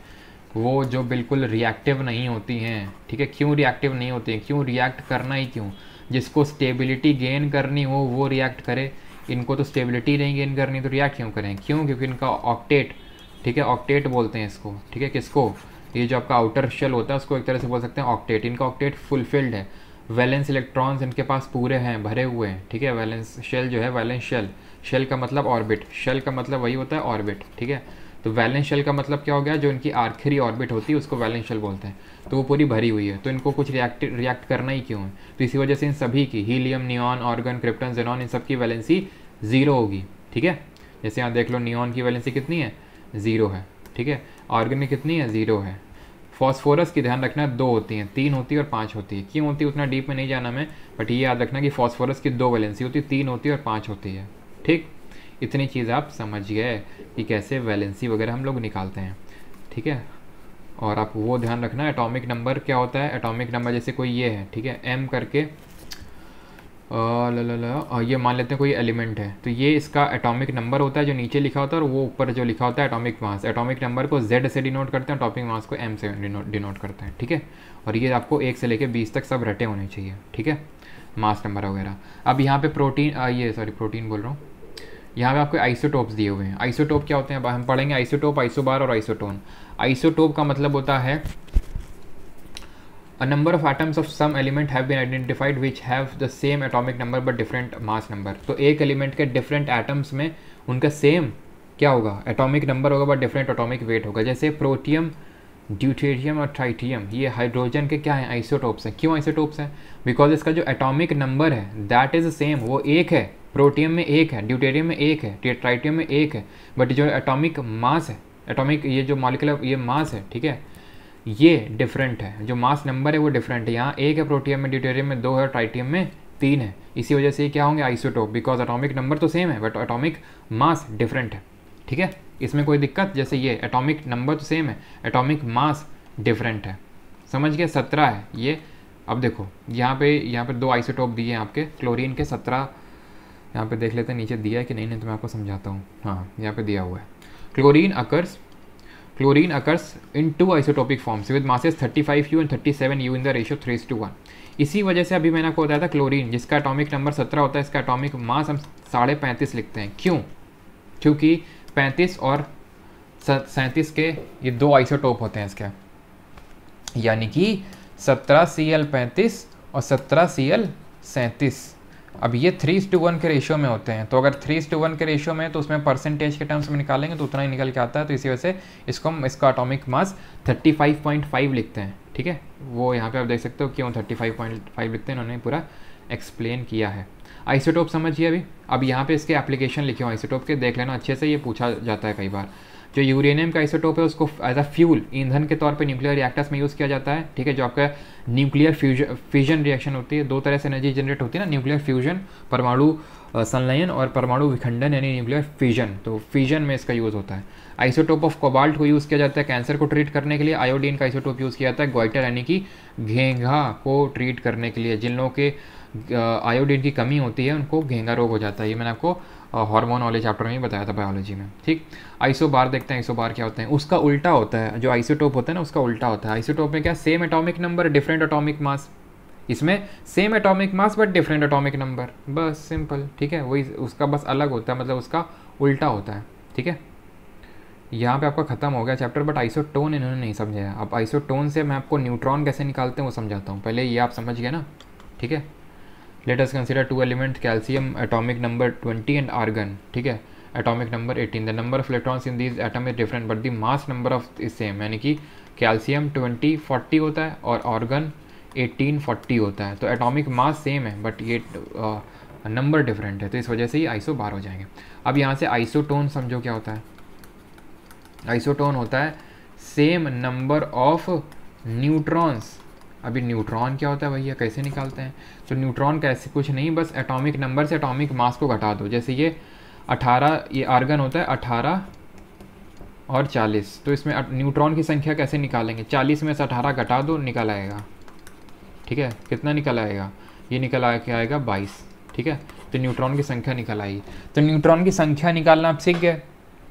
वो जो बिल्कुल रिएक्टिव नहीं होती हैं ठीक है क्यों रिएक्टिव नहीं होती हैं क्यों रिएक्ट करना ही क्यों जिसको स्टेबिलिटी गेन करनी हो वो रिएक्ट करे इनको तो स्टेबिलिटी नहीं गेन करनी तो रिएक्ट क्यों करें क्यों क्योंकि इनका ऑक्टेट ठीक है ऑक्टेट बोलते हैं इसको ठीक है किसको ये जो आपका आउटर शेल होता है उसको एक तरह से बोल सकते हैं ऑक्टेट इनका ऑक्टेट फुलफिल्ड है वैलेंस इलेक्ट्रॉन्स इनके पास पूरे हैं भरे हुए हैं ठीक है वैलेंस शेल जो है वैलेंस शेल शेल का मतलब ऑर्बिट शेल का मतलब वही होता है ऑर्बिट ठीक है तो वैलेंस शेल का मतलब क्या हो गया जो इनकी आखिरी ऑर्बिट होती है उसको वैलेंस शेल बोलते हैं तो वो पूरी भरी हुई है तो इनको कुछ रिएक्ट रिएक्ट करना ही क्यों है तो इसी वजह से इन सभी की helium neon argon krypton xenon इन सबकी वैलेंसी ज़ीरो होगी ठीक है जैसे यहाँ देख लो नियॉन की वैलेंसी कितनी है ज़ीरो है ठीक है ऑर्गन की कितनी है ज़ीरो है फॉस्फोरस की ध्यान रखना दो होती हैं तीन होती है और पाँच होती है क्यों होती है उतना डीप में नहीं जाना मैं बट ये याद रखना कि फॉस्फोरस की दो वैलेंसी होती है तीन होती है और पाँच होती है ठीक इतनी चीज़ आप समझ गए कि कैसे वैलेंसी वगैरह हम लोग निकालते हैं ठीक है और आप वो ध्यान रखना एटॉमिक नंबर क्या होता है एटॉमिक नंबर जैसे कोई ये है ठीक है एम करके ला ला ला ये मान लेते हैं कोई एलिमेंट है तो ये इसका एटॉमिक नंबर होता है जो नीचे लिखा होता है और वो ऊपर जो लिखा होता है एटॉमिक मास एटॉमिक नंबर को जेड से डिनोट करते हैं एटॉमिक मास को एम से डिनोट करते हैं ठीक है और ये आपको एक से लेकर बीस तक सब रटे होने चाहिए ठीक है मास नंबर वगैरह अब यहाँ पे प्रोटीन ये सॉरी प्रोटीन बोल रहा हूँ यहाँ पे आपको आइसोटोप्स दिए हुए हैं आइसोटोप क्या होते हैं हम पढ़ेंगे आइसोटोप आइसोबार और आइसोटोन आइसोटोप का मतलब होता है a number of atoms of some element have been identified which have the same atomic number but different mass number तो एक एलिमेंट के डिफरेंट एटम्स में उनका सेम क्या होगा एटॉमिक नंबर होगा बट डिफरेंट एटॉमिक वेट होगा जैसे प्रोटियम ड्यूटेरियम और ट्राइटियम ये हाइड्रोजन के क्या हैं आइसोटोप्स हैं क्यों आइसोटोप्स हैं बिकॉज इसका जो एटॉमिक नंबर है दैट इज सेम वो एक है प्रोटियम में एक है ड्यूटेरियम में एक है टेट्राइटियम में एक है बट जो एटॉमिक मास है एटॉमिक ये जो मॉलिकुलर ये मास है ठीक है ये डिफरेंट है जो मास नंबर है वो डिफरेंट है यहाँ एक है प्रोटियम में ड्यूटेरियम में दो है ट्राइटियम में तीन है इसी वजह से क्या होंगे आइसोटोप बिकॉज एटॉमिक नंबर तो सेम है बट एटॉमिक मास डिफरेंट है ठीक है इसमें कोई दिक्कत जैसे ये एटॉमिक नंबर तो सेम है एटॉमिक मास डिफरेंट है समझ गया सत्रह है ये अब देखो यहाँ पे यहाँ पे दो आइसोटोप दिए हैं आपके क्लोरीन के सत्रह यहाँ पे देख लेते हैं नीचे दिया है कि नहीं नहीं तो मैं आपको समझाता हूँ हाँ यहाँ पे दिया हुआ है chlorine occurs chlorine occurs in two isotopic forms with masses 35 u and 37 u in the ratio three to one इसी वजह से अभी मैंने आपको बताया था क्लोरीन जिसका अटोमिक नंबर 17 होता है इसका अटोमिक मास हम साढ़े पैंतीस लिखते हैं क्यों क्योंकि पैंतीस और सैंतीस के ये दो आइसोटोप होते हैं इसके यानी कि सत्रह सी एल पैंतीस और सत्रह सी एल सैंतीस अब ये थ्री टू वन के रेशियो में होते हैं तो अगर थ्री टू वन के रेशियो में तो उसमें परसेंटेज के टर्म्स में निकालेंगे तो उतना ही निकल के आता है तो इसी वजह से इसको हम इसका अटोमिक मास थर्टी लिखते हैं ठीक है वो यहाँ पर आप देख सकते हो क्यों थर्टी लिखते हैं उन्होंने पूरा एक्सप्लेन किया है आइसोटोप समझिए अभी अब यहाँ पे इसके एप्लीकेशन लिखे हो आइसोटोप के देख लेना अच्छे से ये पूछा जाता है कई बार जो यूरेनियम का आइसोटोप है उसको एज अ फ्यूल ईंधन के तौर पे न्यूक्लियर रिएक्टर्स में यूज़ किया जाता है ठीक है जो आपका न्यूक्लियर फ्यूजन रिएक्शन होती है दो तरह से एनर्जी जनरेट होती है ना न्यूक्लियर फ्यूजन परमाणु संलयन और परमाणु विखंडन यानी न्यूक्लियर फ्यूजन तो फ्यूजन में इसका यूज़ होता है आइसोटोप ऑफ कोबाल्ट को यूज़ किया जाता है कैंसर को ट्रीट करने के लिए आयोडीन का आइसोटोप यूज़ किया जाता है गोइटर यानी कि घेंघा को ट्रीट करने के लिए जिन लोगों के आयोडीन की कमी होती है उनको घेंगा रोग हो जाता है ये मैंने आपको हार्मोन वाले चैप्टर में ही बताया था बायोलॉजी में ठीक आइसो बार देखते हैं आइसो बार क्या होते हैं उसका उल्टा होता है जो आइसोटोप होता है ना उसका उल्टा होता है आइसोटोप में क्या same atomic number different atomic mass इसमें same atomic mass but different atomic number बस सिंपल ठीक है वही उसका बस अलग होता है मतलब उसका उल्टा होता है ठीक है यहाँ पे आपका ख़त्म हो गया चैप्टर बट आइसोटोन इन्होंने नहीं समझाया अब आइसोटोन से मैं आपको न्यूट्रॉन कैसे निकालते हैं वो समझाता हूँ पहले ये आप समझ गए ना ठीक है let us consider two elements calcium atomic number 20 and argon ठीक है atomic number 18 the number of electrons in this atom is different but the mass number of is same यानी कि कैल्शियम 20 40 होता है और ऑर्गन 18 40 होता है तो एटॉमिक मास सेम है बट ये नंबर uh, डिफरेंट है तो इस वजह से ही आइसो बार हो जाएंगे अब यहाँ से आइसोटोन समझो क्या होता है आइसोटोन होता है सेम नंबर ऑफ न्यूट्रॉन्स अभी न्यूट्रॉन क्या होता है भैया कैसे निकालते हैं तो न्यूट्रॉन कैसे कुछ नहीं बस एटॉमिक नंबर से एटॉमिक मास को घटा दो जैसे ये 18 ये आर्गन होता है 18 और 40 तो इसमें न्यूट्रॉन की संख्या कैसे निकालेंगे 40 में से 18 घटा दो निकल आएगा ठीक है कितना निकल आएगा ये निकल आ आएगा बाईस ठीक है तो न्यूट्रॉन की संख्या निकल आई तो न्यूट्रॉन की संख्या निकालना आप सीख गए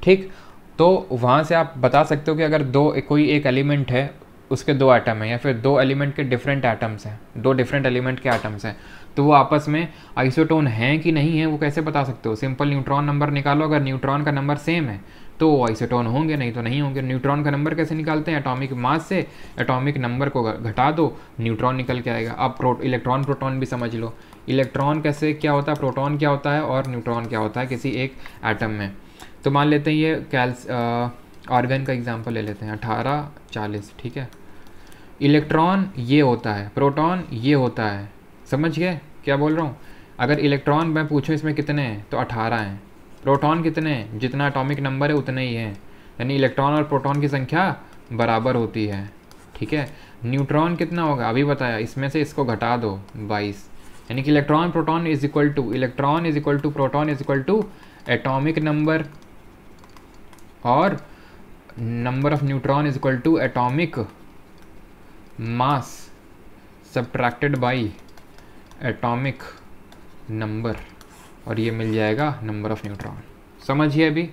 ठीक तो वहाँ से आप बता सकते हो कि अगर दो कोई एक एलिमेंट है उसके दो एटम हैं या फिर दो एलिमेंट के डिफरेंट आइटम्स हैं दो डिफरेंट एलिमेंट के आइटम्स हैं तो वो आपस में आइसोटोन हैं कि नहीं है वो कैसे बता सकते हो सिंपल न्यूट्रॉन नंबर निकालो अगर न्यूट्रॉन का नंबर सेम है तो वो आइसोटोन होंगे नहीं तो नहीं होंगे न्यूट्रॉन का नंबर कैसे निकालते हैं एटॉमिक मास से एटॉमिक नंबर को घटा दो न्यूट्रॉन निकल के आएगा आप प्रो इलेक्ट्रॉन प्रोटॉन भी समझ लो इलेक्ट्रॉन कैसे क्या होता है प्रोटॉन क्या होता है और न्यूट्रॉन क्या होता है किसी एक एटम में तो मान लेते हैं ये कैल्स ऑर्गन का एग्जाम्पल ले लेते हैं अठारह चालीस ठीक है इलेक्ट्रॉन ये होता है प्रोटॉन ये होता है समझ गए क्या बोल रहा हूँ अगर इलेक्ट्रॉन मैं पूछूँ इसमें कितने हैं तो अठारह हैं प्रोटॉन कितने हैं जितना अटोमिक नंबर है उतने ही हैं यानी इलेक्ट्रॉन और प्रोटॉन की संख्या बराबर होती है ठीक है न्यूट्रॉन कितना होगा अभी बताया इसमें से इसको घटा दो बाईस यानी कि electron proton is equal to electron is equal to proton is equal to atomic number और number of neutron is equal to atomic mass subtracted by atomic number और ये मिल जाएगा नंबर ऑफ न्यूट्रॉन समझिए अभी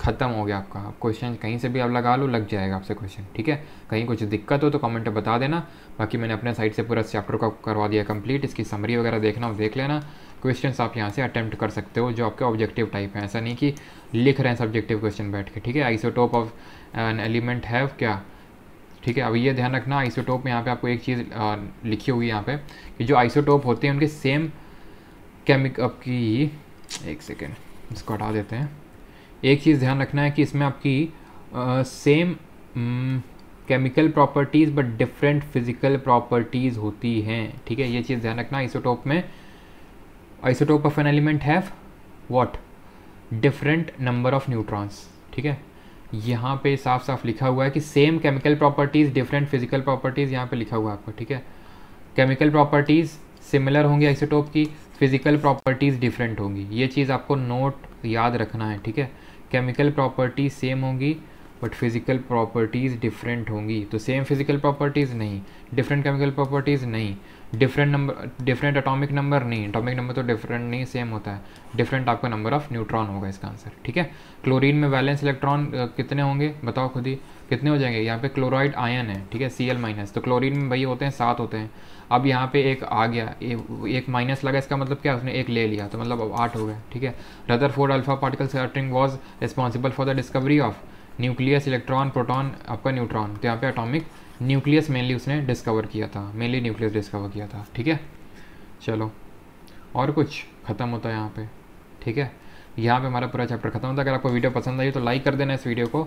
ख़त्म हो गया आपका आप क्वेश्चन कहीं से भी आप लगा लो लग जाएगा आपसे क्वेश्चन ठीक है कहीं कुछ दिक्कत हो तो कमेंट में बता देना बाकी मैंने अपने साइड से पूरा चैप्टर का करवा दिया कंप्लीट इसकी समरी वगैरह देखना हो देख लेना क्वेश्चंस आप यहाँ से अटैम्प्ट कर सकते हो जो आपके ऑब्जेक्टिव टाइप हैं ऐसा नहीं कि लिख रहे हैं सब्जेक्टिव क्वेश्चन बैठ के ठीक है isotope of an element have क्या ठीक है अब ये ध्यान रखना आइसोटोप में यहाँ पे आपको एक चीज़ आ, लिखी होगी यहाँ पे कि जो आइसोटोप होते हैं उनके सेम केमिक आपकी एक सेकेंड इसको हटा देते हैं एक चीज़ ध्यान रखना है कि इसमें आपकी आ, same chemical properties but different physical properties होती हैं ठीक है ये चीज़ ध्यान रखना आइसोटोप में isotope of an element have what different number of neutrons ठीक है यहाँ पे साफ साफ लिखा हुआ है कि same chemical properties different physical properties यहाँ पे लिखा हुआ है आपको ठीक है केमिकल प्रॉपर्टीज़ सिमिलर होंगी आइसोटोप की फिजिकल प्रॉपर्टीज़ डिफरेंट होंगी ये चीज़ आपको नोट याद रखना है ठीक है केमिकल प्रॉपर्टीज सेम होंगी बट फिजिकल प्रॉपर्टीज़ डिफरेंट होंगी तो सेम फिजिकल प्रॉपर्टीज़ नहीं डिफरेंट केमिकल प्रॉपर्टीज़ नहीं different number different atomic number नहीं अटोमिक नंबर तो डिफरेंट नहीं सेम होता है डिफरेंट आपका नंबर ऑफ न्यूट्रॉन होगा इसका आंसर ठीक है क्लोरीन में वैलेंस इलेक्ट्रॉन कितने होंगे बताओ खुद ही कितने हो जाएंगे यहाँ पे क्लोराइड आयन है ठीक है सी एल माइनस तो क्लोरीन में भाई होते हैं सात होते हैं अब यहाँ पे एक आ गया ए, एक माइनस लगा इसका मतलब क्या उसने एक ले लिया तो मतलब अब आठ हो गया ठीक है Rutherford alpha particle scattering was responsible for the discovery of nucleus electron proton आपका न्यूट्रॉन तो यहाँ पे अटोमिक न्यूक्लियस मेनली उसने डिस्कवर किया था मेनली न्यूक्लियस डिस्कवर किया था ठीक है चलो और कुछ ख़त्म होता है यहाँ पे ठीक है यहाँ पे हमारा पूरा चैप्टर खत्म होता है अगर आपको वीडियो पसंद आई तो लाइक कर देना इस वीडियो को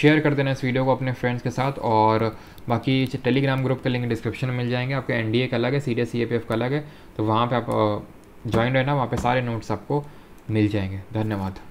शेयर कर देना इस वीडियो को अपने फ्रेंड्स के साथ और बाकी टेलीग्राम ग्रुप के लिंक डिस्क्रिप्शन में मिल जाएंगे आपके एन डी ए का अलग है C D C A P F का अलग है तो वहाँ पर आप ज्वाइन रहना वहाँ पर सारे नोट्स आपको मिल जाएंगे धन्यवाद